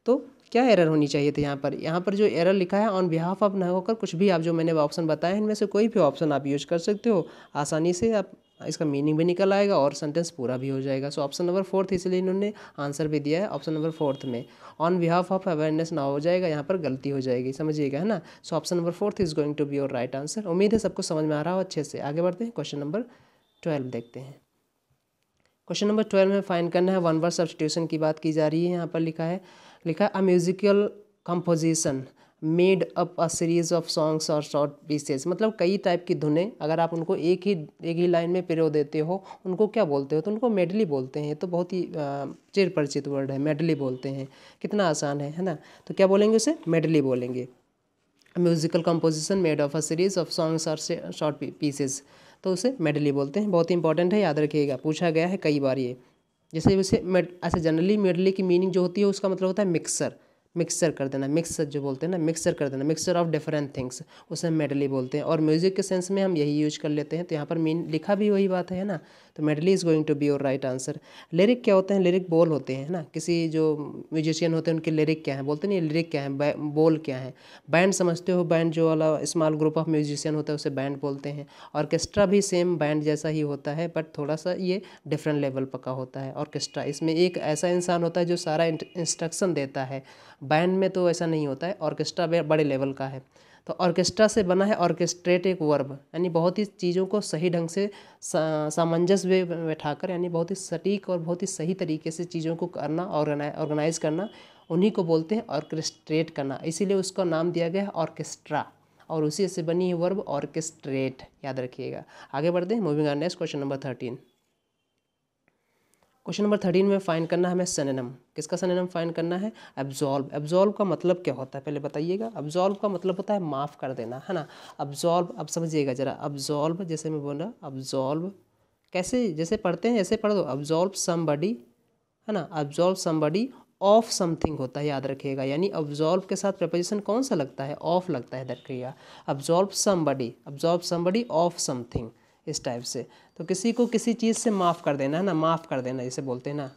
तो क्या एरर होनी चाहिए थी यहाँ पर यहाँ पर जो एरर लिखा है ऑन बिहाफ ऑफ ना होकर कुछ भी आप जो मैंने ऑप्शन बताए हैं इनमें से कोई भी ऑप्शन आप यूज कर सकते हो आसानी से आप इसका मीनिंग भी निकल आएगा और सेंटेंस पूरा भी हो जाएगा सो ऑप्शन नंबर फोर्थ इसलिए इन्होंने आंसर भी दिया है ऑप्शन नंबर फोर्थ में ऑन बिहाफ ऑफ अवेयरनेस ना हो जाएगा यहाँ पर गलती हो जाएगी समझिएगा है ना so option number fourth is going to be your right answer उम्मीद है सबको समझ में आ रहा हो अच्छे से आगे बढ़ते हैं क्वेश्चन नंबर ट्वेल्व देखते हैं क्वेश्चन नंबर ट्वेल्व में फाइन करना है वन वर्ड सब्सटीट्यूशन की बात की जा रही है यहाँ पर लिखा है लिखा है a musical composition made up a series of songs और शॉर्ट पीसेस मतलब कई टाइप की धुनें अगर आप उनको एक ही एक ही लाइन में पिरो देते हो उनको क्या बोलते हो तो उनको मेडली बोलते हैं तो बहुत ही चिर परिचित वर्ड है मेडली बोलते हैं कितना आसान है है ना तो क्या बोलेंगे उसे मेडली बोलेंगे musical composition made of a series of songs और शॉर्ट पीसेस तो उसे मेडली बोलते हैं बहुत ही इंपॉर्टेंट है याद रखिएगा पूछा गया है कई बार ये जैसे वैसे ऐसे जनरली मेडली की मीनिंग जो होती है उसका मतलब होता है मिक्सर मिक्सर कर देना मिक्सर जो बोलते हैं ना मिक्सर कर देना मिक्सचर ऑफ डिफरेंट थिंग्स उसे हम मेडली बोलते हैं और म्यूजिक के सेंस में हम यही यूज कर लेते हैं तो यहाँ पर मीन लिखा भी वही बात है ना तो medley is going to be your right answer lyric क्या होते हैं लिरिक बोल होते हैं ना किसी जो म्यूजिशियन होते हैं उनके लिरिक क्या है बोलते नहीं लिरिक क्या है बोल क्या है बैंड समझते हो बैंड जो वाला स्मॉल ग्रुप ऑफ म्यूजिशियन होता है उसे बैंड बोलते हैं ऑर्केस्ट्रा भी सेम बैंड जैसा ही होता है बट थोड़ा सा ये डिफरेंट लेवल पर का होता है ऑर्केस्ट्रा इसमें एक ऐसा इंसान होता है जो सारा इंस्ट्रक्शन देता है बैंड में तो ऐसा नहीं होता है ऑर्केस्ट्रा बड़े लेवल का है तो ऑर्केस्ट्रा से बना है ऑर्केस्ट्रेट एक वर्ब यानी बहुत ही चीज़ों को सही ढंग से सामंजस्य वे बैठाकर यानी बहुत ही सटीक और बहुत ही सही तरीके से चीज़ों को करना ऑर्गेनाइज करना उन्हीं को बोलते हैं ऑर्केस्ट्रेट करना इसीलिए उसका नाम दिया गया है ऑर्केस्ट्रा और उसी से बनी है वर्ब ऑर्केस्ट्रेट याद रखिएगा आगे बढ़ते हैं moving on next question number thirteen question number thirteen में फाइन करना है हमें सेनेनम किसका सनेनम फाइन करना है एब्जॉल्व एब्जॉल्व का मतलब क्या होता है पहले बताइएगा एब्जॉल्व का मतलब होता है माफ़ कर देना है ना एब्जॉल्व अब समझिएगा जरा एब्जॉल्व जैसे मैं बोल रहा एब्जॉल्व कैसे जैसे पढ़ते हैं ऐसे पढ़ दो एब्जॉल्व समबडी है ना एब्जॉल्व समबडी ऑफ समथिंग होता है याद रखिएगा यानी ऑब्जॉल्व के साथ प्रपोजिशन कौन सा लगता है ऑफ लगता है दैट क्रिया absolve somebody absolve somebody of something इस टाइप से तो किसी को किसी चीज़ से माफ़ कर देना है ना माफ़ कर देना जिसे बोलते हैं ना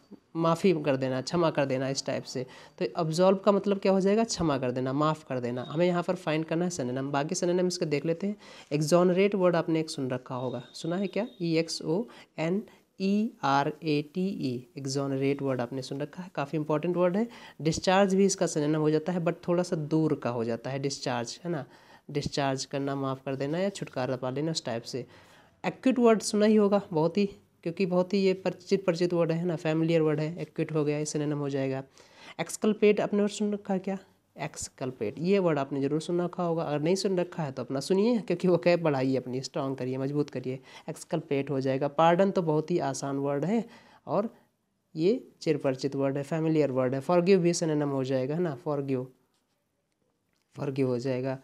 माफ़ी कर देना क्षमा कर देना इस टाइप से तो अब्जॉल्व का मतलब क्या हो जाएगा क्षमा कर देना माफ़ कर देना हमें यहाँ पर फाइंड करना है सनेनम बाकी सनेनम इसके देख लेते हैं एग्जॉनरेट वर्ड आपने एक सुन रखा होगा सुना है क्या E X O N E R A T E exonerate word आपने सुन रखा है काफ़ी इंपॉर्टेंट वर्ड है डिस्चार्ज भी इसका सनेनम हो जाता है बट थोड़ा सा दूर का हो जाता है डिस्चार्ज है ना डिस्चार्ज करना माफ़ कर देना या छुटकारा पा लेना उस टाइप से एक्यूट वर्ड सुना ही होगा बहुत ही क्योंकि बहुत ही ये परिचित परिचित वर्ड है ना फैमिलियर वर्ड है एक्यूट हो गया इसे नम हो जाएगा एक्सकल्पेट आपने और सुन रखा है क्या एक्सकल्पेट ये वर्ड आपने जरूर सुन रखा होगा अगर नहीं सुन रखा है तो अपना सुनिए क्योंकि वो कैब बढ़ाइए अपनी स्ट्रांग करिए मजबूत करिए एक्सकल्पेट हो जाएगा पार्डन तो बहुत ही आसान वर्ड है और ये चिरपरिचित वर्ड है फैमिलियर वर्ड है फॉरगिव भी सिनेम हो जाएगा है ना फॉरगिव फॉरगिव हो जाएगा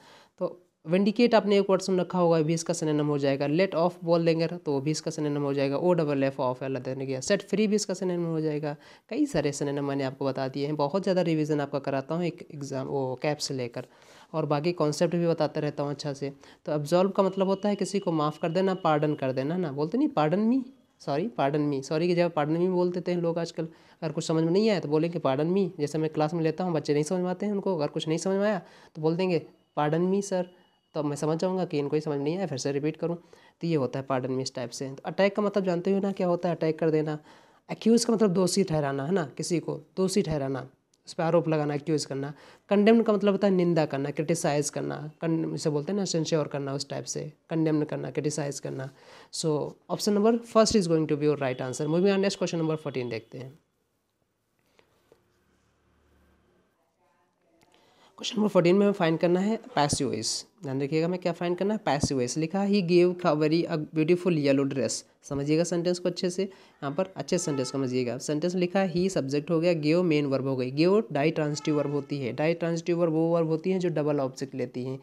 वेंडिकेट आपने एक वर्ड सुन रखा होगा अभी इसका सिनेनम हो जाएगा लेट ऑफ बोल देंगे तो अभी भी इसका सिनेनम हो जाएगा O double F of L देने गया सेट फ्री भी इसका सिनेनम हो जाएगा कई सारे सिनेनम मैंने आपको बता दिए हैं बहुत ज़्यादा रिविज़न आपका कराता हूँ एक एग्ज़ाम वो कैप से लेकर और बाकी कॉन्सेप्ट भी बताते रहता हूँ अच्छा से तो अब्जॉल्व का मतलब होता है किसी को माफ़ कर देना पार्डन कर देना ना बोलते नहीं pardon me sorry pardon me sorry कि जब पार्डन मी बोल देते हैं लोग आजकल अगर कुछ समझ में नहीं आया तो बोलेंगे पार्डन मी जैसे मैं क्लास में लेता हूँ बच्चे नहीं समझ पाते हैं उनको अगर कुछ नहीं समझ में आया तो बोल देंगे पार्डन मी सर तो अब मैं समझ जाऊँगा कि इनको ही समझ नहीं आया फिर से रिपीट करूँ तो ये होता है पार्डन मिस इस टाइप से तो अटैक का मतलब जानते हो ना क्या होता है अटैक कर देना एक्यूज़ का मतलब दोषी ठहराना है ना किसी को दोषी ठहराना उस पर आरोप लगाना एक्यूज करना कंडेम्ड का मतलब होता है निंदा करना क्रिटिसाइज़ करना इसे बोलते हैं ना सेंश्योर करना उस टाइप से कंडेम्ड करना क्रिटिसाइज़ करना so option number first is going to be your right answer moving next question number fourteen देखते हैं क्वेश्चन नंबर फोर्टीन में हमें फाइंड करना है पैसिव ध्यान रखिएगा मैं क्या फाइंड करना है पैसिव लिखा he gave very a beautiful yellow dress समझिएगा सेंटेंस को अच्छे से यहाँ पर अच्छे सेंटेंस को समझिएगा सेंटेंस लिखा ही सब्जेक्ट हो गया गेव मेन वर्ब हो गई गेव डाई ट्रांसटिव वर्ब होती है डाई ट्रांसटिव वर्ब वो वर्ब होती हैं जो डबल ऑब्जेक्ट लेती हैं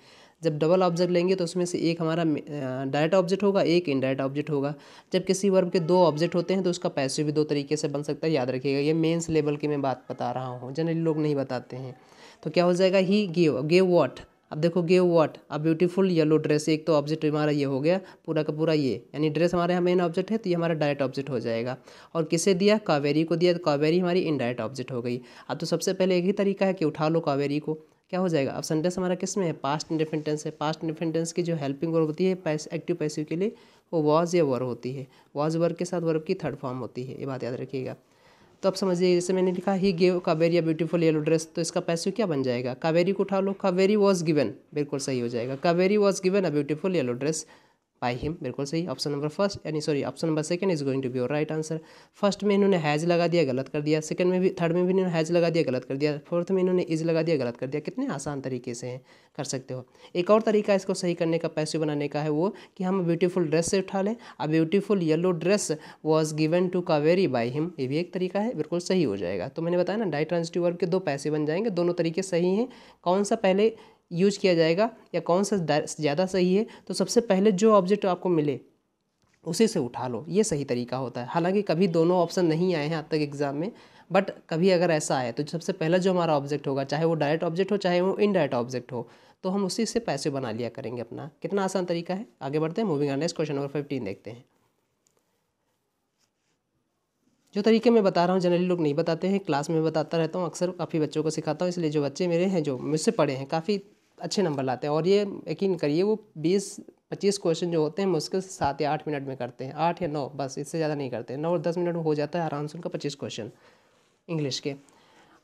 जब डबल ऑब्जेक्ट लेंगे तो उसमें से एक हमारा डायरेक्ट ऑब्जेक्ट होगा एक इनडायरेक्ट ऑब्जेक्ट होगा जब किसी वर्ब के दो ऑब्जेक्ट होते हैं तो उसका पैसिव भी दो तरीके से बन सकता है याद रखिएगा ये मेंस लेवल की मैं बात बता रहा हूँ जनरली लोग नहीं बताते हैं तो क्या हो जाएगा ही गेव गेव वॉट अब देखो गेव वॉट अब ब्यूटीफुल येलो ड्रेस एक तो ऑब्जेक्ट हमारा ये हो गया पूरा का पूरा ये यानी ड्रेस हमारे मेन ऑब्जेक्ट है तो ये हमारा डायरेक्ट ऑब्जेक्ट हो जाएगा और किसे दिया कावेरी को दिया तो कावेरी हमारी इनडायरेक्ट ऑब्जेक्ट हो गई अब तो सबसे पहले एक ही तरीका है कि उठा लो कावेरी को क्या हो जाएगा अब सेंटेंस हमारा किस में है पास्ट इंडिफेंटेंस है पास्ट इंडिफेंटेंस की जो हेल्पिंग वर्क होती है पैस, एक्टिव पैसिव के लिए वो वॉज या वर्ब होती है वॉज वर्ब के साथ वर्ब की थर्ड फॉर्म होती है ये बात याद रखिएगा तो आप समझिए जैसे मैंने लिखा he gave Kaveri a beautiful yellow dress तो इसका पैसिव क्या बन जाएगा कावेरी को उठा लो कावेरी वॉज गिवन बिल्कुल सही हो जाएगा Kaveri was given a beautiful yellow dress by him बिल्कुल सही ऑप्शन नंबर फर्स्ट यानी sorry option number second is going to be our right answer first में इन्होंने हैज लगा दिया गलत कर दिया सेकंड में भी थर्ड में भी इन्होंने हैज लगा दिया गलत कर दिया फोर्थ में इन्होंने इज लगा दिया गलत कर दिया कितने आसान तरीके से है कर सकते हो एक और तरीका इसको सही करने का पैसे बनाने का है वो कि हम ब्यूटीफुल ड्रेस से उठा लें a beautiful yellow dress was given to Kaveri by him ये भी एक तरीका है बिल्कुल सही हो जाएगा तो मैंने बताया ना डाई ट्रांजिटिव वर्ब के दो पैसे बन जाएंगे दोनों तरीके सही हैं कौन सा पहले यूज किया जाएगा या कौन सा ज़्यादा सही है तो सबसे पहले जो ऑब्जेक्ट आपको मिले उसी से उठा लो ये सही तरीका होता है हालांकि कभी दोनों ऑप्शन नहीं आए हैं अब तक एग्ज़ाम में बट कभी अगर ऐसा आए तो सबसे पहला जो हमारा ऑब्जेक्ट होगा चाहे वो डायरेक्ट ऑब्जेक्ट हो चाहे वो इनडायरेक्ट ऑब्जेक्ट हो तो हम उसी से पैसे बना लिया करेंगे अपना कितना आसान तरीका है आगे बढ़ते हैं moving on next question number fifteen देखते हैं जो तरीके मैं बता रहा हूँ जनरली लोग नहीं बताते हैं क्लास में बताता रहता हूँ अक्सर काफ़ी बच्चों को सिखाता हूँ इसलिए जो बच्चे मेरे हैं जो मुझसे पढ़े हैं काफ़ी अच्छे नंबर लाते हैं और ये यकीन करिए वो बीस पच्चीस क्वेश्चन जो होते हैं मुश्किल से सात या आठ मिनट में करते हैं आठ या नौ बस इससे ज़्यादा नहीं करते नौ और दस मिनट में हो जाता है आराम से उनका पच्चीस क्वेश्चन इंग्लिश के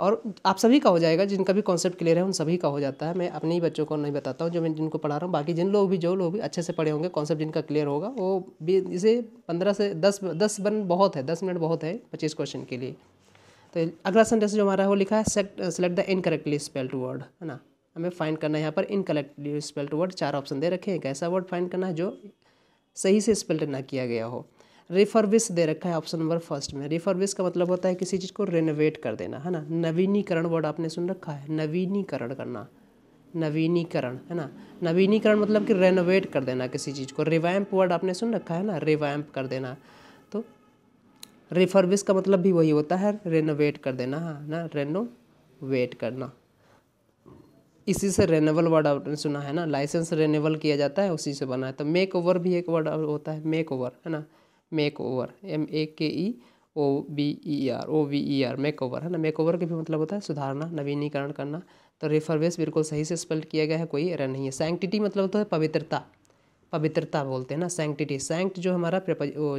और आप सभी का हो जाएगा जिनका भी कॉन्सेप्ट क्लियर है उन सभी का हो जाता है मैं अपने ही बच्चों को नहीं बताता हूँ जो मैं जिनको पढ़ा रहा हूँ बाकी जिन लोग भी जो लोग भी अच्छे से पढ़े होंगे कॉन्सेप्ट जिनका क्लियर होगा वो भी इसे पंद्रह से दस दस बन बहुत है दस मिनट बहुत है पच्चीस क्वेश्चन के लिए तो अगला सेंटेंस जो हमारा है वो लिखा है select the incorrectly spelled word है ना हमें फाइंड करना है यहाँ पर इनकलेक्टिव स्पेल्ड वर्ड चार ऑप्शन दे रखे हैं एक ऐसा वर्ड फाइंड करना है जो सही से स्पेल्ड ना किया गया हो रिफर्विश दे रखा है ऑप्शन नंबर फर्स्ट में रिफर्विश का मतलब होता है किसी चीज़ को रेनोवेट कर देना है ना नवीनीकरण वर्ड आपने सुन रखा है नवीनीकरण करना नवीनीकरण है ना नवीनीकरण मतलब कि रेनोवेट कर देना किसी चीज़ को रिवैम्प वर्ड आपने सुन रखा है ना रिवैम्प कर देना तो रिफर्विश का मतलब भी वही होता है रेनोवेट कर देना है हाँ, ना रेनोवेट करना इसी से रेनेबल वर्ड आपने सुना है ना लाइसेंस रेनेबल किया जाता है उसी से बना है तो मेक ओवर भी एक वर्ड होता है मेक ओवर है ना make over M A K E O B E R O V E R make over है ना मेक ओवर का भी मतलब होता है सुधारना नवीनीकरण करना तो रेफरवेस बिल्कुल सही से स्पेल किया गया है कोई एरर नहीं है सैंक्टिटी मतलब होता है पवित्रता पवित्रता बोलते हैं ना सैंक्टिटी सैंक्ट जो हमारा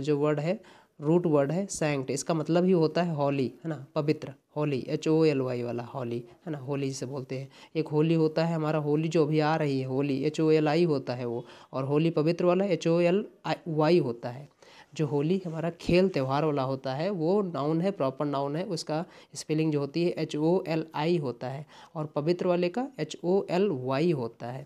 जो वर्ड है रूट वर्ड है सैंक्ट इसका मतलब ही होता है होली है ना पवित्र holy H O L Y वाला होली है ना होली जिसे बोलते हैं एक होली होता है हमारा होली जो अभी आ रही है Holi H O L I होता है वो और होली पवित्र वाला एच ओ एल वाई होता है जो होली हमारा खेल त्यौहार वाला होता है वो नाउन है प्रॉपर नाउन है उसका स्पेलिंग जो होती है एच ओ एल आई होता है और पवित्र वाले का एच ओ एल वाई होता है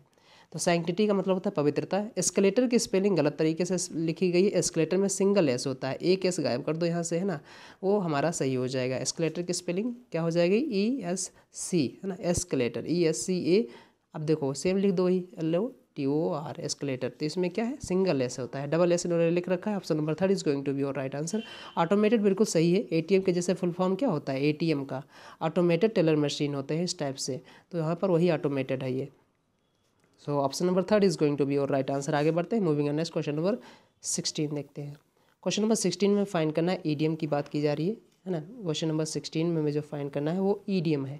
तो सैंक्टिटी का मतलब होता है पवित्रता एस्केलेटर की स्पेलिंग गलत तरीके से लिखी गई है एस्केलेटर में सिंगल एस होता है एक एस गायब कर दो यहाँ से है ना वो हमारा सही हो जाएगा एस्केलेटर की स्पेलिंग क्या हो जाएगी ई एस सी है ना एस्केलेटर ई एस सी ए अब देखो सेम लिख दो ही L O T O R escalator तो इसमें क्या है सिंगल एस होता है डबल एस इन्होंने लिख रखा है option number third is going to be your right answer automated बिल्कुल सही है एटीएम के जैसे फुल फॉर्म क्या होता है एटीएम का ऑटोमेटेड टेलर मशीन होते हैं इस टाइप से तो यहाँ पर वही ऑटोमेटेड है ये so option number third is going to be our right answer आगे बढ़ते हैं moving next question number sixteen देखते हैं क्वेश्चन नंबर सिक्सटीन में फाइन करना है ईडीएम e की बात की जा रही है है ना क्वेश्चन नंबर सिक्सटीन में जो फाइन करना है वो ईडीएम e है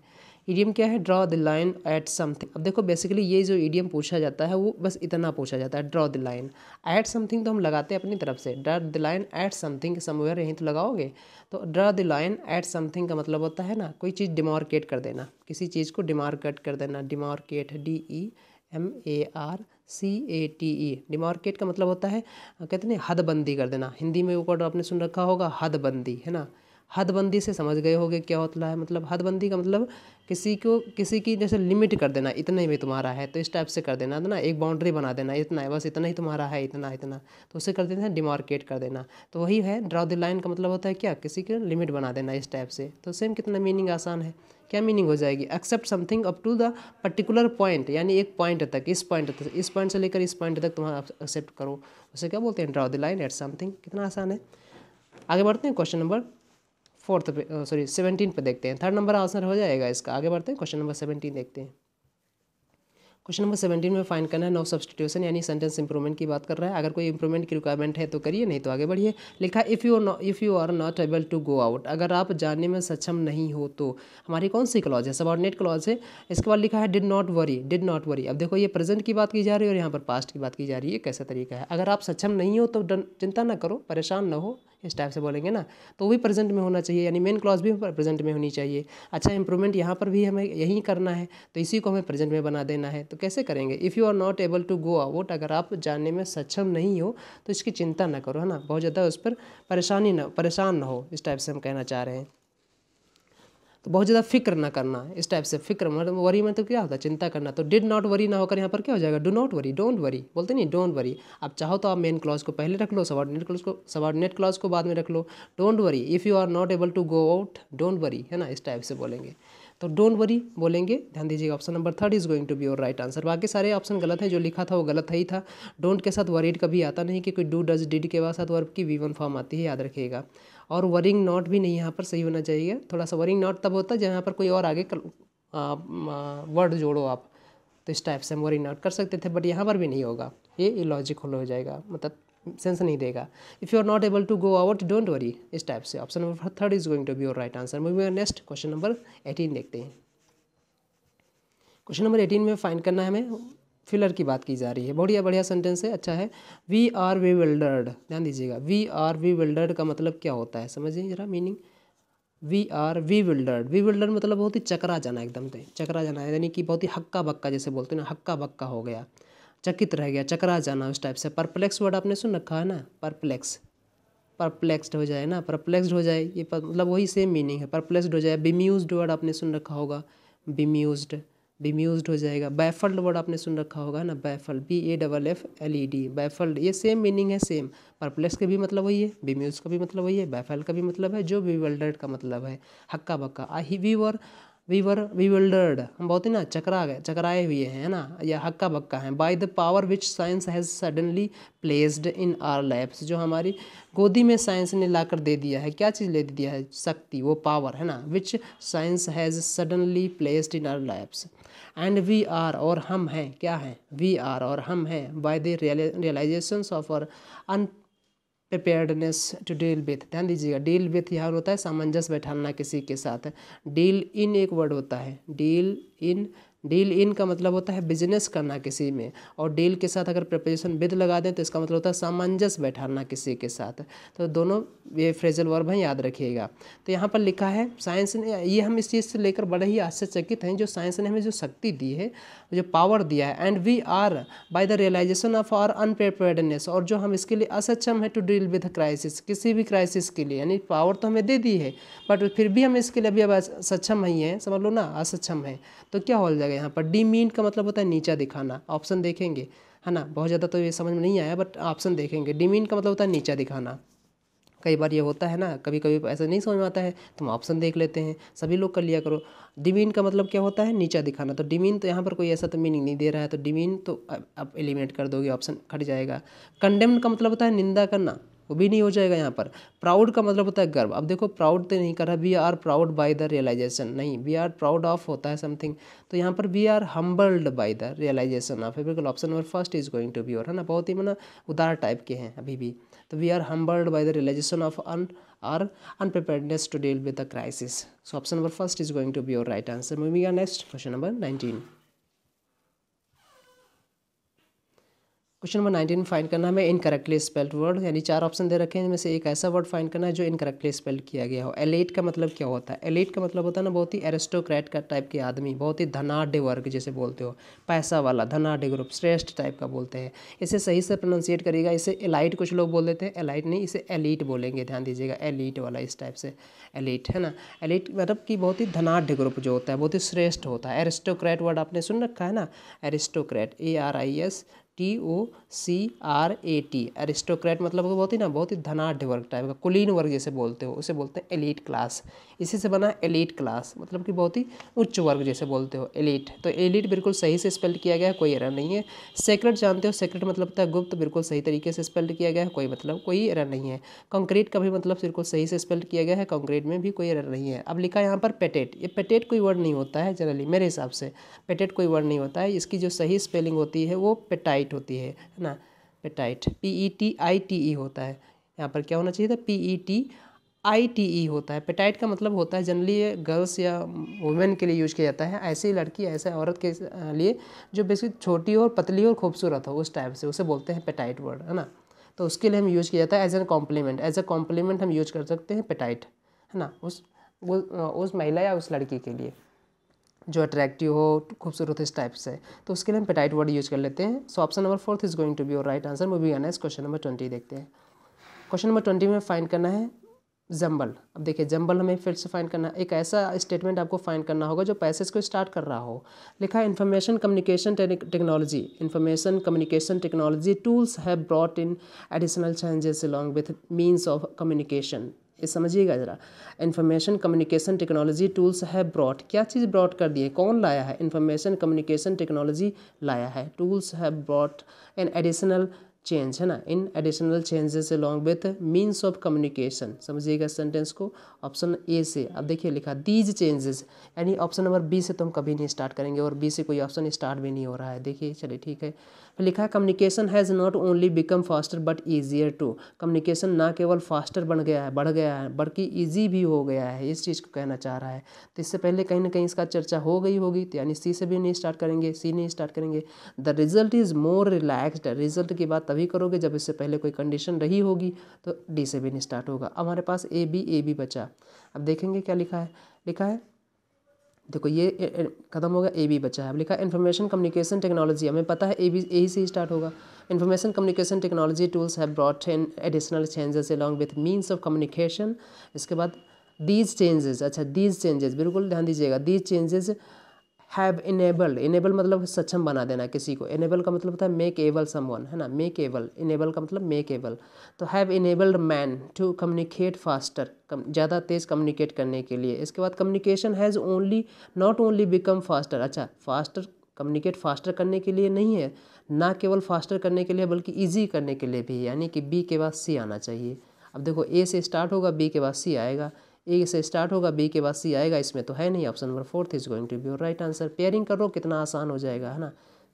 ईडीएम e क्या है draw the line at something अब देखो बेसिकली ये जो ईडीएम पूछा जाता है वो बस इतना पूछा जाता है draw the line at something तो हम लगाते हैं अपनी तरफ से draw the line at something somewhere यहीं तो लगाओगे तो draw the line at something का मतलब होता है ना कोई चीज़ डिमार्केट कर देना किसी चीज़ को डिमार्केट कर देना demarcate D E M A R C A T E demarcate का मतलब होता है कहते हैं हदबंदी कर देना हिंदी में वो वर्ड आपने सुन रखा होगा हदबंदी है ना हदबंदी से समझ गए होगे क्या होता है मतलब हदबंदी का मतलब किसी को किसी की जैसे लिमिट कर देना इतना ही तुम्हारा है तो इस टाइप से कर देना ना एक बाउंड्री बना देना इतना है बस इतना ही तुम्हारा है इतना इतना तो उसे कर देते हैं डिमार्केट कर देना तो वही है ड्रॉ द लाइन का मतलब होता है क्या किसी की लिमिट बना देना इस टाइप से तो सेम कितना मीनिंग आसान है क्या मीनिंग हो जाएगी except something up to the particular point यानी एक पॉइंट तक इस पॉइंट तक इस पॉइंट से लेकर इस पॉइंट तक तुम्हारा एक्सेप्ट करो उसे क्या बोलते हैं draw the line at something कितना आसान है आगे बढ़ते हैं क्वेश्चन नंबर फोर्थ पे सॉरी सेवनटीन पे देखते हैं थर्ड नंबर आंसर हो जाएगा इसका आगे बढ़ते हैं क्वेश्चन नंबर सेवनटीन देखते हैं क्वेश्चन नंबर सेवेंटीन में फाइन करना है नो सब्सटीट्यूशन यानी सेंटेंस इंप्रूवमेंट की बात कर रहा है अगर कोई इंप्रूवमेंट की रिक्वायरमेंट है तो करिए नहीं तो आगे बढ़िए लिखा if you if you are not able to go out अगर आप जाने में सक्षम नहीं हो तो हमारी कौन सी क्लॉज है सबॉर्डिनेट क्लॉज है इसके बाद लिखा है did not worry did not worry अब देखो ये प्रेजेंट की बात की जा रही है और यहाँ पर पास्ट की बात की जा रही है कैसा तरीका है अगर आप सक्षम नहीं हो तो चिंता ना करो परेशान ना हो इस टाइप से बोलेंगे ना तो वो भी प्रेजेंट में होना चाहिए यानी मेन क्लॉज भी प्रेजेंट में होनी चाहिए अच्छा इंप्रूवमेंट यहाँ पर भी हमें यही करना है तो इसी को हमें प्रेजेंट में बना देना है तो तो कैसे करेंगे if you are not able to go out अगर आप जाने में सक्षम नहीं हो तो इसकी चिंता ना करो है ना बहुत ज़्यादा उस पर परेशानी ना परेशान ना हो इस टाइप से हम कहना चाह रहे हैं तो बहुत ज़्यादा फिक्र ना करना इस टाइप से फिक्र मतलब वरी में तो क्या होता है चिंता करना तो डिड नॉट वरी ना होकर यहाँ पर क्या हो जाएगा do not worry don't worry बोलते नहीं डोंट वरी आप चाहो तो आप मेन क्लॉज को पहले रख लो सबॉर्डिनेट क्लॉज को सबॉर्डिनेट क्लॉज को बाद में रख लो don't worry if you are not able to go out don't worry है ना इस टाइप से बोलेंगे तो डोंट वरी बोलेंगे ध्यान दीजिएगा option number third is going to be your right answer बाकी सारे ऑप्शन गलत है जो लिखा था वो गलत ही था डोंट के साथ वरीड कभी आता नहीं क्योंकि डू डज डिड के बाद साथ वर्ब की वी वन फॉर्म आती है याद रखिएगा और वरिंग नॉट भी नहीं यहाँ पर सही होना चाहिए थोड़ा सा वरिंग नॉट तब होता है जहाँ पर कोई और आगे वर्ड जोड़ो आप तो इस टाइप से हम वरिंग नॉट कर सकते थे बट यहाँ पर भी नहीं होगा ये लॉजिक हो जाएगा मतलब सेंस नहीं देगा if you are not able to go out don't worry इस टाइप से option number third is going to be your right answer moving next question number eighteen देखते हैं क्वेश्चन नंबर एटीन में फाइंड करना है हमें फिलर की बात की जा रही है बढ़िया बढ़िया सेंटेंस है अच्छा है वी आर वी विल्डर्ड ध्यान दीजिएगा वी आर वी विल्डर्ड का मतलब क्या होता है समझिए जरा meaning we are we wildered we wildered मतलब बहुत ही चकरा जाना एकदम से चकरा जाना यानी कि बहुत ही हक्का बक्का जैसे बोलते हैं ना हक्का बक्का हो गया चकित रह गया चकरा जाना उस टाइप से परप्लेक्स वर्ड आपने सुन रखा है ना परप्लेक्स परप्लेक्सड हो जाए ना परप्लेक्सड हो जाए ये मतलब वही सेम मीनिंग है परप्लेक्सड हो जाए बिम्यूज वर्ड आपने सुन रखा होगा बिम्यूज बिम्यूज हो जाएगा बैफल्ड वर्ड आपने सुन रखा होगा ना baffled B A double F L E D baffled ये सेम मीनिंग है सेम मतलब परप्लेक्स का भी मतलब वही है बिम्यूज का भी मतलब वही है बैफल्ड का भी मतलब है जो बिवल्डर्ड का मतलब है हक्का बक्का आई वी वर वी वर विल्डर्ड हम बहुत ही ना चकरा गए चकराए हुए हैं ना या हक्का बक्का हैं by the power which science has suddenly placed in our labs जो हमारी गोदी में साइंस ने लाकर दे दिया है क्या चीज़ ले दिया है शक्ति वो पावर है ना which science has suddenly placed in our labs and we are और हम हैं क्या हैं वी आर और हम हैं by the realization of our unpreparedness to deal with ध्यान दीजिएगा डील विथ यहाँ होता है सामंजस्य बैठाना किसी के साथ डील इन एक वर्ड होता है डील इन डील इन का मतलब होता है बिजनेस करना किसी में और डील के साथ अगर प्रपोजिशन विद लगा दें तो इसका मतलब होता है सामंजस्य बैठाना किसी के साथ तो दोनों ये फ्रेजल वर्ब हैं याद रखिएगा तो यहाँ पर लिखा है साइंस ने ये हम इस चीज़ से लेकर बड़े ही आश्चर्यचकित हैं जो साइंस ने हमें जो शक्ति दी है जो पावर दिया है and we are by the realization of our unpreparedness और जो हम इसके लिए असक्षम है टू डील विद क्राइसिस किसी भी क्राइसिस के लिए यानी पावर तो हमें दे दी है बट फिर भी हम इसके लिए अभी अब सक्षम ही हैं समझ लो ना असक्षम है तो क्या हो जाएगा गए यहाँ पर डी मीन का मतलब होता है नीचा दिखाना ऑप्शन देखेंगे है ना बहुत ज़्यादा तो ये समझ में नहीं आया बट ऑप्शन देखेंगे डी मीन का मतलब होता है नीचा दिखाना कई बार ये होता है ना कभी कभी ऐसा नहीं समझ में आता है तो हम ऑप्शन देख लेते हैं सभी लोग कर लिया करो डिमीन का मतलब क्या होता है नीचा दिखाना तो डिमीन तो यहाँ पर कोई ऐसा तो मीनिंग नहीं दे रहा है तो डिमीन तो आप एलिमिनेट कर दोगे ऑप्शन खट जाएगा कंडेम्ड का मतलब होता है निंदा करना वो भी नहीं हो जाएगा यहाँ पर प्राउड का मतलब होता है गर्व अब देखो प्राउड तो नहीं कर रहा we are proud by the realization नहीं वी आर प्राउड ऑफ होता है समथिंग तो यहाँ पर we are humbled by the realization of बिल्कुल option number first is going to be और है ना बहुत ही मतलब उदार टाइप के हैं अभी भी तो we are humbled by the realization of un are unpreparedness to deal with the crisis so option number first is going to be your right answer moving next question number nineteen question number nineteen find करना है incorrectly spelled word यानी चार option दे रखे हैं इनमें से एक ऐसा वर्ड फाइंड करना है जो इनकरेक्टली स्पेल्ड किया गया हो एलेट का मतलब क्या होता है एलेट का मतलब होता है ना बहुत ही एरिस्टोक्रेट का टाइप के आदमी बहुत ही धनाढ़ वर्ग जैसे बोलते हो पैसा वाला धनाढ़ ग्रुप श्रेष्ठ टाइप का बोलते हैं इसे सही से प्रोनाउंसिएट करिएगा इसे एलाइट कुछ लोग बोल देते हैं एलाइट नहीं इसे एलिट बोलेंगे ध्यान दीजिएगा एलिट वाला इस टाइप से एलिट है ना एलिट मतलब कि बहुत ही धनाढ़ ग्रुप जो होता है बहुत ही श्रेष्ठ होता है एरिस्टोक्रेट वर्ड आपने सुन रखा है ना aristocrat A R I S T O C R A T aristocrat मतलब बहुत ही ना बहुत ही धनाढ़ वर्ग टाइप का कुलीन वर्ग जैसे बोलते हो उसे बोलते हैं एलिट क्लास इसी से बना एलिट क्लास मतलब कि बहुत ही उच्च वर्ग जैसे बोलते हो एलिट तो एलिट बिल्कुल सही से स्पेल्ड किया गया है कोई एरर नहीं है सेक्रेट जानते हो सेक्रेट मतलब होता है गुप्त बिल्कुल सही तरीके से स्पेल्ड किया गया है कोई मतलब कोई एरर नहीं है कंक्रीट का भी मतलब बिल्कुल सही से स्पेल्ड किया गया है कंक्रीट में भी कोई एरर नहीं है अब लिखा यहाँ पर पेटेट ये पेटेट कोई वर्ड नहीं होता है जनरली मेरे हिसाब से पेटेट कोई वर्ड नहीं होता है इसकी जो सही स्पेलिंग होती है वो पेटाइट पेटाइट होती है है ना petite P E e T I T E e होता है यहाँ पर क्या होना चाहिए था P E T I T E होता है पेटाइट का मतलब होता है जनरली गर्ल्स या वुमेन के लिए यूज किया जाता है ऐसी लड़की ऐसे औरत के लिए जो बेसिक छोटी और पतली और खूबसूरत हो उस टाइप से उसे बोलते हैं पेटाइट वर्ड है ना तो उसके लिए हम यूज किया जाता है as a compliment as a compliment हम यूज कर सकते हैं पेटाइट है ना उस उस महिला या उस लड़की के लिए जो अट्रैक्टिव हो खूबसूरत इस टाइप से तो उसके लिए हम पेटाइट वर्ड यूज कर लेते हैं so option number fourth is going to be your right answer moving आना है क्वेश्चन नंबर ट्वेंटी देखते हैं क्वेश्चन नंबर ट्वेंटी में फाइंड करना है जम्बल अब देखिए जम्बल हमें फिर से फाइंड करना एक ऐसा स्टेटमेंट आपको फाइंड करना होगा जो पैसेज को स्टार्ट कर रहा हो लिखा है information communication technology information communication technology tools have brought in additional changes along with means of communication ये समझिएगा ज़रा इन्फॉर्मेशन कम्युनिकेशन टेक्नोलॉजी टूल्स है ब्रॉड क्या चीज़ ब्रॉड कर दिए कौन लाया है इन्फॉर्मेशन कम्युनिकेशन टेक्नोलॉजी लाया है टूल्स है ब्रॉड एन एडिशनल चेंज है ना in additional changes along with means of communication समझिएगा सेंटेंस को ऑप्शन ए से अब देखिए लिखा दीज चेंजेस यानी ऑप्शन नंबर बी से तो हम कभी नहीं स्टार्ट करेंगे और बी से कोई ऑप्शन स्टार्ट भी नहीं हो रहा है देखिए चलिए ठीक है तो लिखा है communication has not only become faster but easier to communication ना केवल फास्टर बन गया है बढ़ गया है बल्कि ईजी भी हो गया है इस चीज़ को कहना चाह रहा है तो इससे पहले कहीं ना कहीं इसका चर्चा हो गई होगी तो यानी सी से भी नहीं स्टार्ट करेंगे सी नहीं स्टार्ट करेंगे the result is more relaxed result की बात तभी करोगे जब इससे पहले कोई कंडीशन रही होगी तो डी से बिन स्टार्ट होगा अब हमारे पास ए बी ए बी बचा अब देखेंगे क्या लिखा है लिखा है देखो ये खत्म होगा ए बी बचा है अब लिखा इन्फॉर्मेशन कम्युनिकेशन टेक्नोलॉजी हमें पता है ए बी ए ही से स्टार्ट होगा information communication technology tools have brought in additional changes along with means of communication इसके बाद दीज चेंजेस अच्छा दीज चेंजेस बिल्कुल ध्यान दीजिएगा these changes have enabled enable मतलब सक्षम बना देना किसी को इनेबल का मतलब होता है मेक एबल वन है ना मेक एबल इनेबल का मतलब मेक एबल तो have enabled man to communicate faster ज़्यादा तेज़ कम्युनिकेट करने के लिए इसके बाद communication has only not only become faster अच्छा फास्टर कम्युनिकेट फास्टर करने के लिए नहीं है ना केवल फास्टर करने के लिए बल्कि ईजी करने के लिए भी यानी कि बी के बाद सी आना चाहिए अब देखो ए से स्टार्ट होगा बी के बाद सी आएगा ए से स्टार्ट होगा बी के बाद सी आएगा इसमें तो है नहीं option number fourth is going to be right answer pairing कर लो कितना आसान हो जाएगा है ना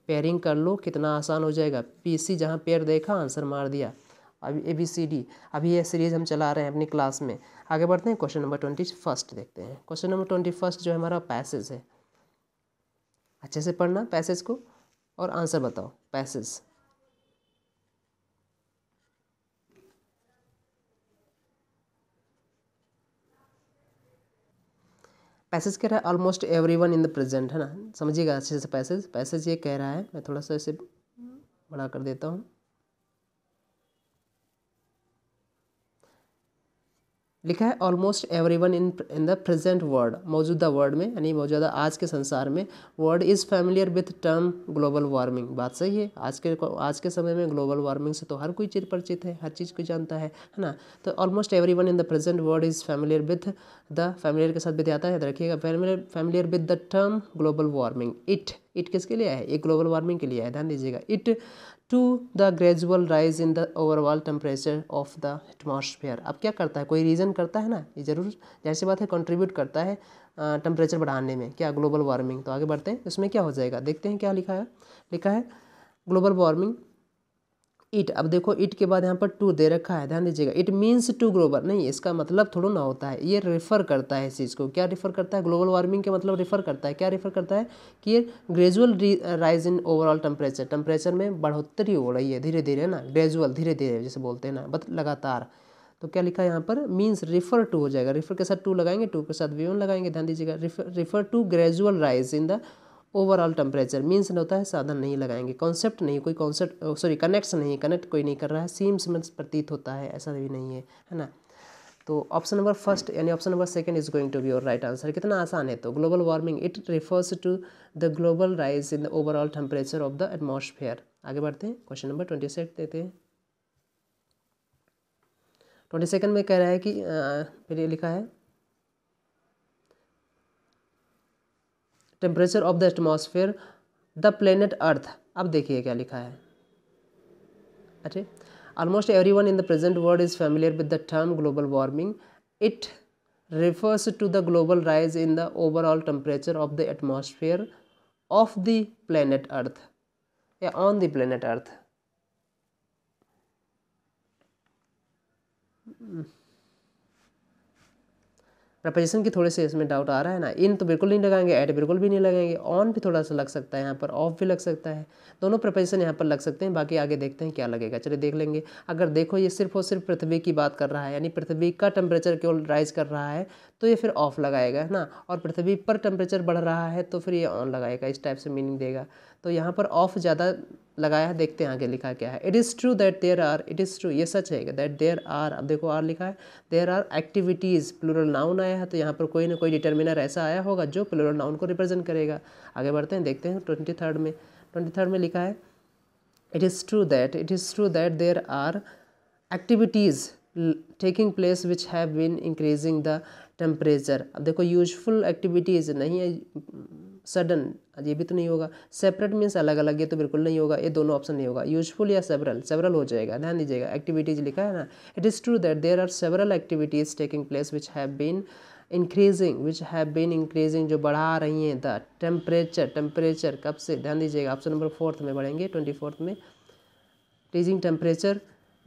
पेयरिंग कर लो कितना आसान हो जाएगा पी सी जहाँ पेयर देखा आंसर मार दिया अभी ए बी सी डी अभी ये सीरीज़ हम चला रहे हैं अपनी क्लास में आगे बढ़ते हैं क्वेश्चन नंबर ट्वेंटी फर्स्ट देखते हैं क्वेश्चन नंबर ट्वेंटी फर्स्ट जो हमारा पैसेज है अच्छे से पढ़ना पैसेज को और आंसर बताओ पैसेज पैसेज कह रहा है almost everyone in the present है ना समझिएगा अच्छे से पैसेज पैसेज ये कह रहा है मैं थोड़ा सा इसे बड़ा कर देता हूँ लिखा है almost everyone in in the present world मौजूदा वर्ल्ड में यानी मौजूदा आज के संसार में world is familiar with term global warming बात सही है आज के आज के समय में ग्लोबल वार्मिंग से तो हर कोई चीज़ परिचित है हर चीज़ को जानता है है ना तो almost everyone in the present world is familiar with the familiar के साथ भी आता है रखिएगा familiar familiar with the term global warming it it किसके लिए है ये ग्लोबल वार्मिंग के लिए है ध्यान दीजिएगा it to the gradual rise in the overall temperature of the atmosphere. अब क्या करता है कोई रीज़न करता है ना ये ज़रूर जैसी बात है contribute करता है टेम्परेचर बढ़ाने में क्या ग्लोबल वार्मिंग तो आगे बढ़ते हैं इसमें क्या हो जाएगा देखते हैं क्या लिखा है लिखा है ग्लोबल वार्मिंग इट अब देखो इट के बाद यहाँ पर टू दे रखा है ध्यान दीजिएगा इट मीन्स टू ग्लोबल नहीं इसका मतलब थोड़ा ना होता है ये रेफर करता है इस चीज़ को क्या रेफर करता है ग्लोबल वार्मिंग के मतलब रेफर करता है क्या रेफर करता है कि ये gradual rise in overall temperature temperature में बढ़ोतरी हो रही है धीरे धीरे ना ग्रेजुअल धीरे धीरे जैसे बोलते हैं ना बत लगातार तो क्या लिखा है यहाँ पर मीन्स रेफर टू हो जाएगा रेफर के साथ टू लगाएंगे टू के साथ वी लगाएंगे ध्यान दीजिएगा refer to gradual rise in the overall temperature means होता है साधन नहीं लगाएंगे कॉन्सेप्ट नहीं कोई कॉन्सेप्ट सॉरी कनेक्ट्स नहीं कनेक्ट कोई नहीं कर रहा है सीम्स में प्रतीत होता है ऐसा भी नहीं है है ना तो ऑप्शन नंबर फर्स्ट यानी option number second is going to be your right answer कितना आसान है तो global warming it refers to the global rise in the overall temperature of the atmosphere आगे बढ़ते हैं क्वेश्चन नंबर ट्वेंटी सेट देते हैं ट्वेंटी सेकंड में कह रहा है कि फिर ये लिखा है temperature of the atmosphere the planet earth अब देखिए क्या लिखा है अच्छे almost everyone in the present world is familiar with the term global warming it refers to the global rise in the overall temperature of the atmosphere of the planet earth या on the planet earth proposition की थोड़े से इसमें doubt आ रहा है ना इन तो बिल्कुल नहीं लगाएंगे ऐड बिल्कुल भी नहीं लगाएंगे ऑन भी थोड़ा सा लग सकता है यहाँ पर ऑफ भी लग सकता है दोनों प्रपोजिशन यहाँ पर लग सकते हैं बाकी आगे देखते हैं क्या लगेगा चलिए देख लेंगे अगर देखो ये सिर्फ और सिर्फ पृथ्वी की बात कर रहा है यानी पृथ्वी का टेम्परेचर केवल राइज कर रहा है तो ये फिर ऑफ लगाएगा है ना और पृथ्वी पर टेम्परेचर बढ़ रहा है तो फिर ये ऑन लगाएगा इस टाइप से मीनिंग देगा तो यहाँ पर ऑफ ज़्यादा लगाया है देखते हैं आगे लिखा क्या है it is true that there are it is true ये सच है दैट देयर आर अब देखो आर लिखा है there are activities plural noun आया है तो यहाँ पर कोई ना कोई डिटर्मिनर ऐसा आया होगा जो प्लूरल नाउन को रिप्रेजेंट करेगा आगे बढ़ते हैं देखते हैं ट्वेंटी थर्ड में ट्वेंटी थर्ड में लिखा है it is true that it is true that there are activities taking place which have been increasing the temperature अब देखो यूजफुल एक्टिविटीज़ नहीं है सडन ये भी तो नहीं होगा सेपरेट मीन्स अलग अलग ये तो बिल्कुल नहीं होगा ये दोनों ऑप्शन नहीं होगा यूजफुल या सेवरल सेवरल हो जाएगा ध्यान दीजिएगा एक्टिविटीज़ लिखा है ना it is true that there are several activities taking place which have been increasing which have been increasing जो बढ़ा रही हैं द टेम्परेचर टेम्परेचर कब से ध्यान दीजिएगा ऑप्शन नंबर फोर्थ में बढ़ेंगे ट्वेंटी फोर्थ में टीजिंग टेम्परेचर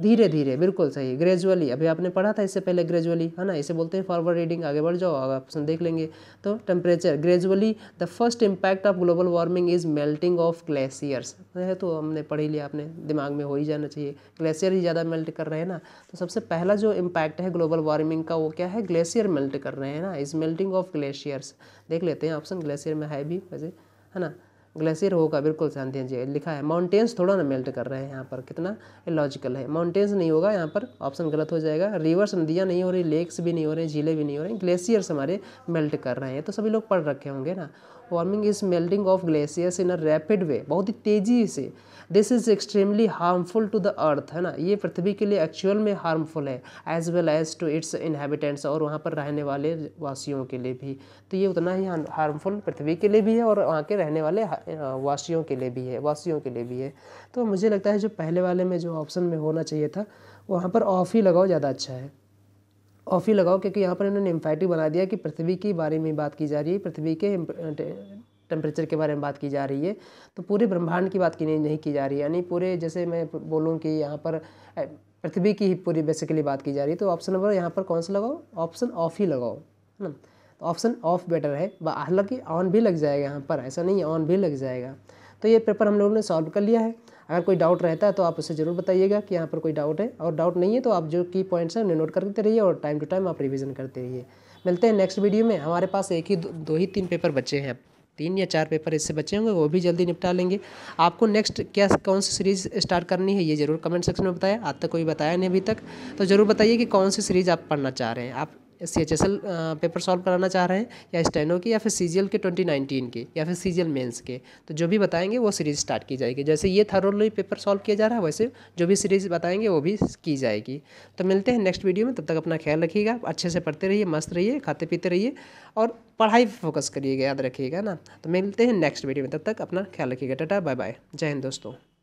धीरे धीरे बिल्कुल सही ग्रेजुअली अभी आपने पढ़ा था इससे पहले ग्रेजुअली है ना इसे बोलते हैं फॉरवर्ड रीडिंग आगे बढ़ जाओ आप देख लेंगे तो temperature gradually the first impact of global warming is melting of glaciers है तो हमने पढ़ ही लिया आपने दिमाग में हो ही जाना चाहिए ग्लेशियर ही ज़्यादा मेल्ट कर रहे हैं ना तो सबसे पहला जो इम्पैक्ट है ग्लोबल वार्मिंग का वो क्या है ग्लेशियर मेल्ट कर रहे हैं ना इज मेल्टिंग ऑफ ग्लेशियर्स देख लेते हैं ऑप्शन ग्लेशियर में है भी वैसे है ना ग्लेशियर होगा बिल्कुल शांति जी लिखा है माउंटेन्स थोड़ा ना मेल्ट कर रहे हैं यहाँ पर कितना लॉजिकल है माउंटेन्स नहीं होगा यहाँ पर ऑप्शन गलत हो जाएगा रिवर्स नदियाँ नहीं हो रही लेक्स भी नहीं हो रहे झीलें भी नहीं हो रही ग्लेशियर्स हमारे मेल्ट कर रहे हैं तो सभी लोग पढ़ रखे होंगे ना warming is melting of glaciers in a rapid way बहुत ही तेज़ी से this is extremely harmful to the earth है ना ये पृथ्वी के लिए एक्चुअल में हार्मफुल है as well as to its inhabitants और वहाँ पर रहने वाले वासियों के लिए भी तो ये उतना ही हार्मफुल पृथ्वी के लिए भी है और वहाँ के रहने वाले हाँ, वासियों के लिए भी है वासियों के लिए भी है तो मुझे लगता है जो पहले वाले में जो ऑप्शन में होना चाहिए था वहाँ पर ऑफ ही लगाओ ज़्यादा अच्छा है ऑफ ही लगाओ क्योंकि यहाँ पर इन्होंने इम्फैटिक बना दिया कि पृथ्वी के बारे में बात की जा रही है पृथ्वी के टेम्परेचर के बारे में बात की जा रही है तो पूरे ब्रह्मांड की बात की नहीं, नहीं की जा रही है यानी पूरे जैसे मैं बोलूँ कि यहाँ पर पृथ्वी की ही पूरी बेसिकली बात की जा रही है तो ऑप्शन नंबर यहाँ पर कौन सा लगाओ ऑप्शन ऑफ ही लगाओ है ना तो ऑप्शन ऑफ बेटर है हालांकि ऑन भी लग जाएगा यहाँ पर ऐसा नहीं ऑन भी लग जाएगा तो ये पेपर हम लोगों ने सॉल्व कर लिया है अगर कोई डाउट रहता है तो आप उसे ज़रूर बताइएगा कि यहाँ पर कोई डाउट है और डाउट नहीं है तो आप जो की पॉइंट्स हैं उन्हें नोट करते रहिए और टाइम टू टाइम आप रिविज़न करते रहिए मिलते हैं नेक्स्ट वीडियो में हमारे पास एक ही दो, दो ही तीन पेपर बचे हैं तीन या चार पेपर इससे बचे होंगे वो भी जल्दी निपटा लेंगे आपको नेक्स्ट क्या कौन सी सीरीज़ स्टार्ट करनी है ये ज़रूर कमेंट सेक्शन में बताया आज तक कोई बताया नहीं अभी तक तो ज़रूर बताइए कि कौन सी सीरीज़ आप पढ़ना चाह रहे हैं आप C H S L paper solve कराना चाह रहे हैं या स्टेनो e की या फिर सी जी एल के ट्वेंटी नाइनटीन के या फिर सी जी एल मेन्स के तो जो भी बताएंगे वो सीरीज़ स्टार्ट की जाएगी जैसे ये थरोली पेपर सॉल्व किया जा रहा है वैसे जो भी सीरीज़ बताएंगे वो भी की जाएगी तो मिलते हैं नेक्स्ट वीडियो में तब तक अपना ख्याल रखिएगा अच्छे से पढ़ते रहिए मस्त रहिए खाते पीते रहिए और पढ़ाई पर फोकस करिएगा याद रखिएगा ना तो मिलते हैं नेक्स्ट वीडियो में तब तक अपना ख्याल रखिएगा टाटा बाय बाय जय हिंद दोस्तों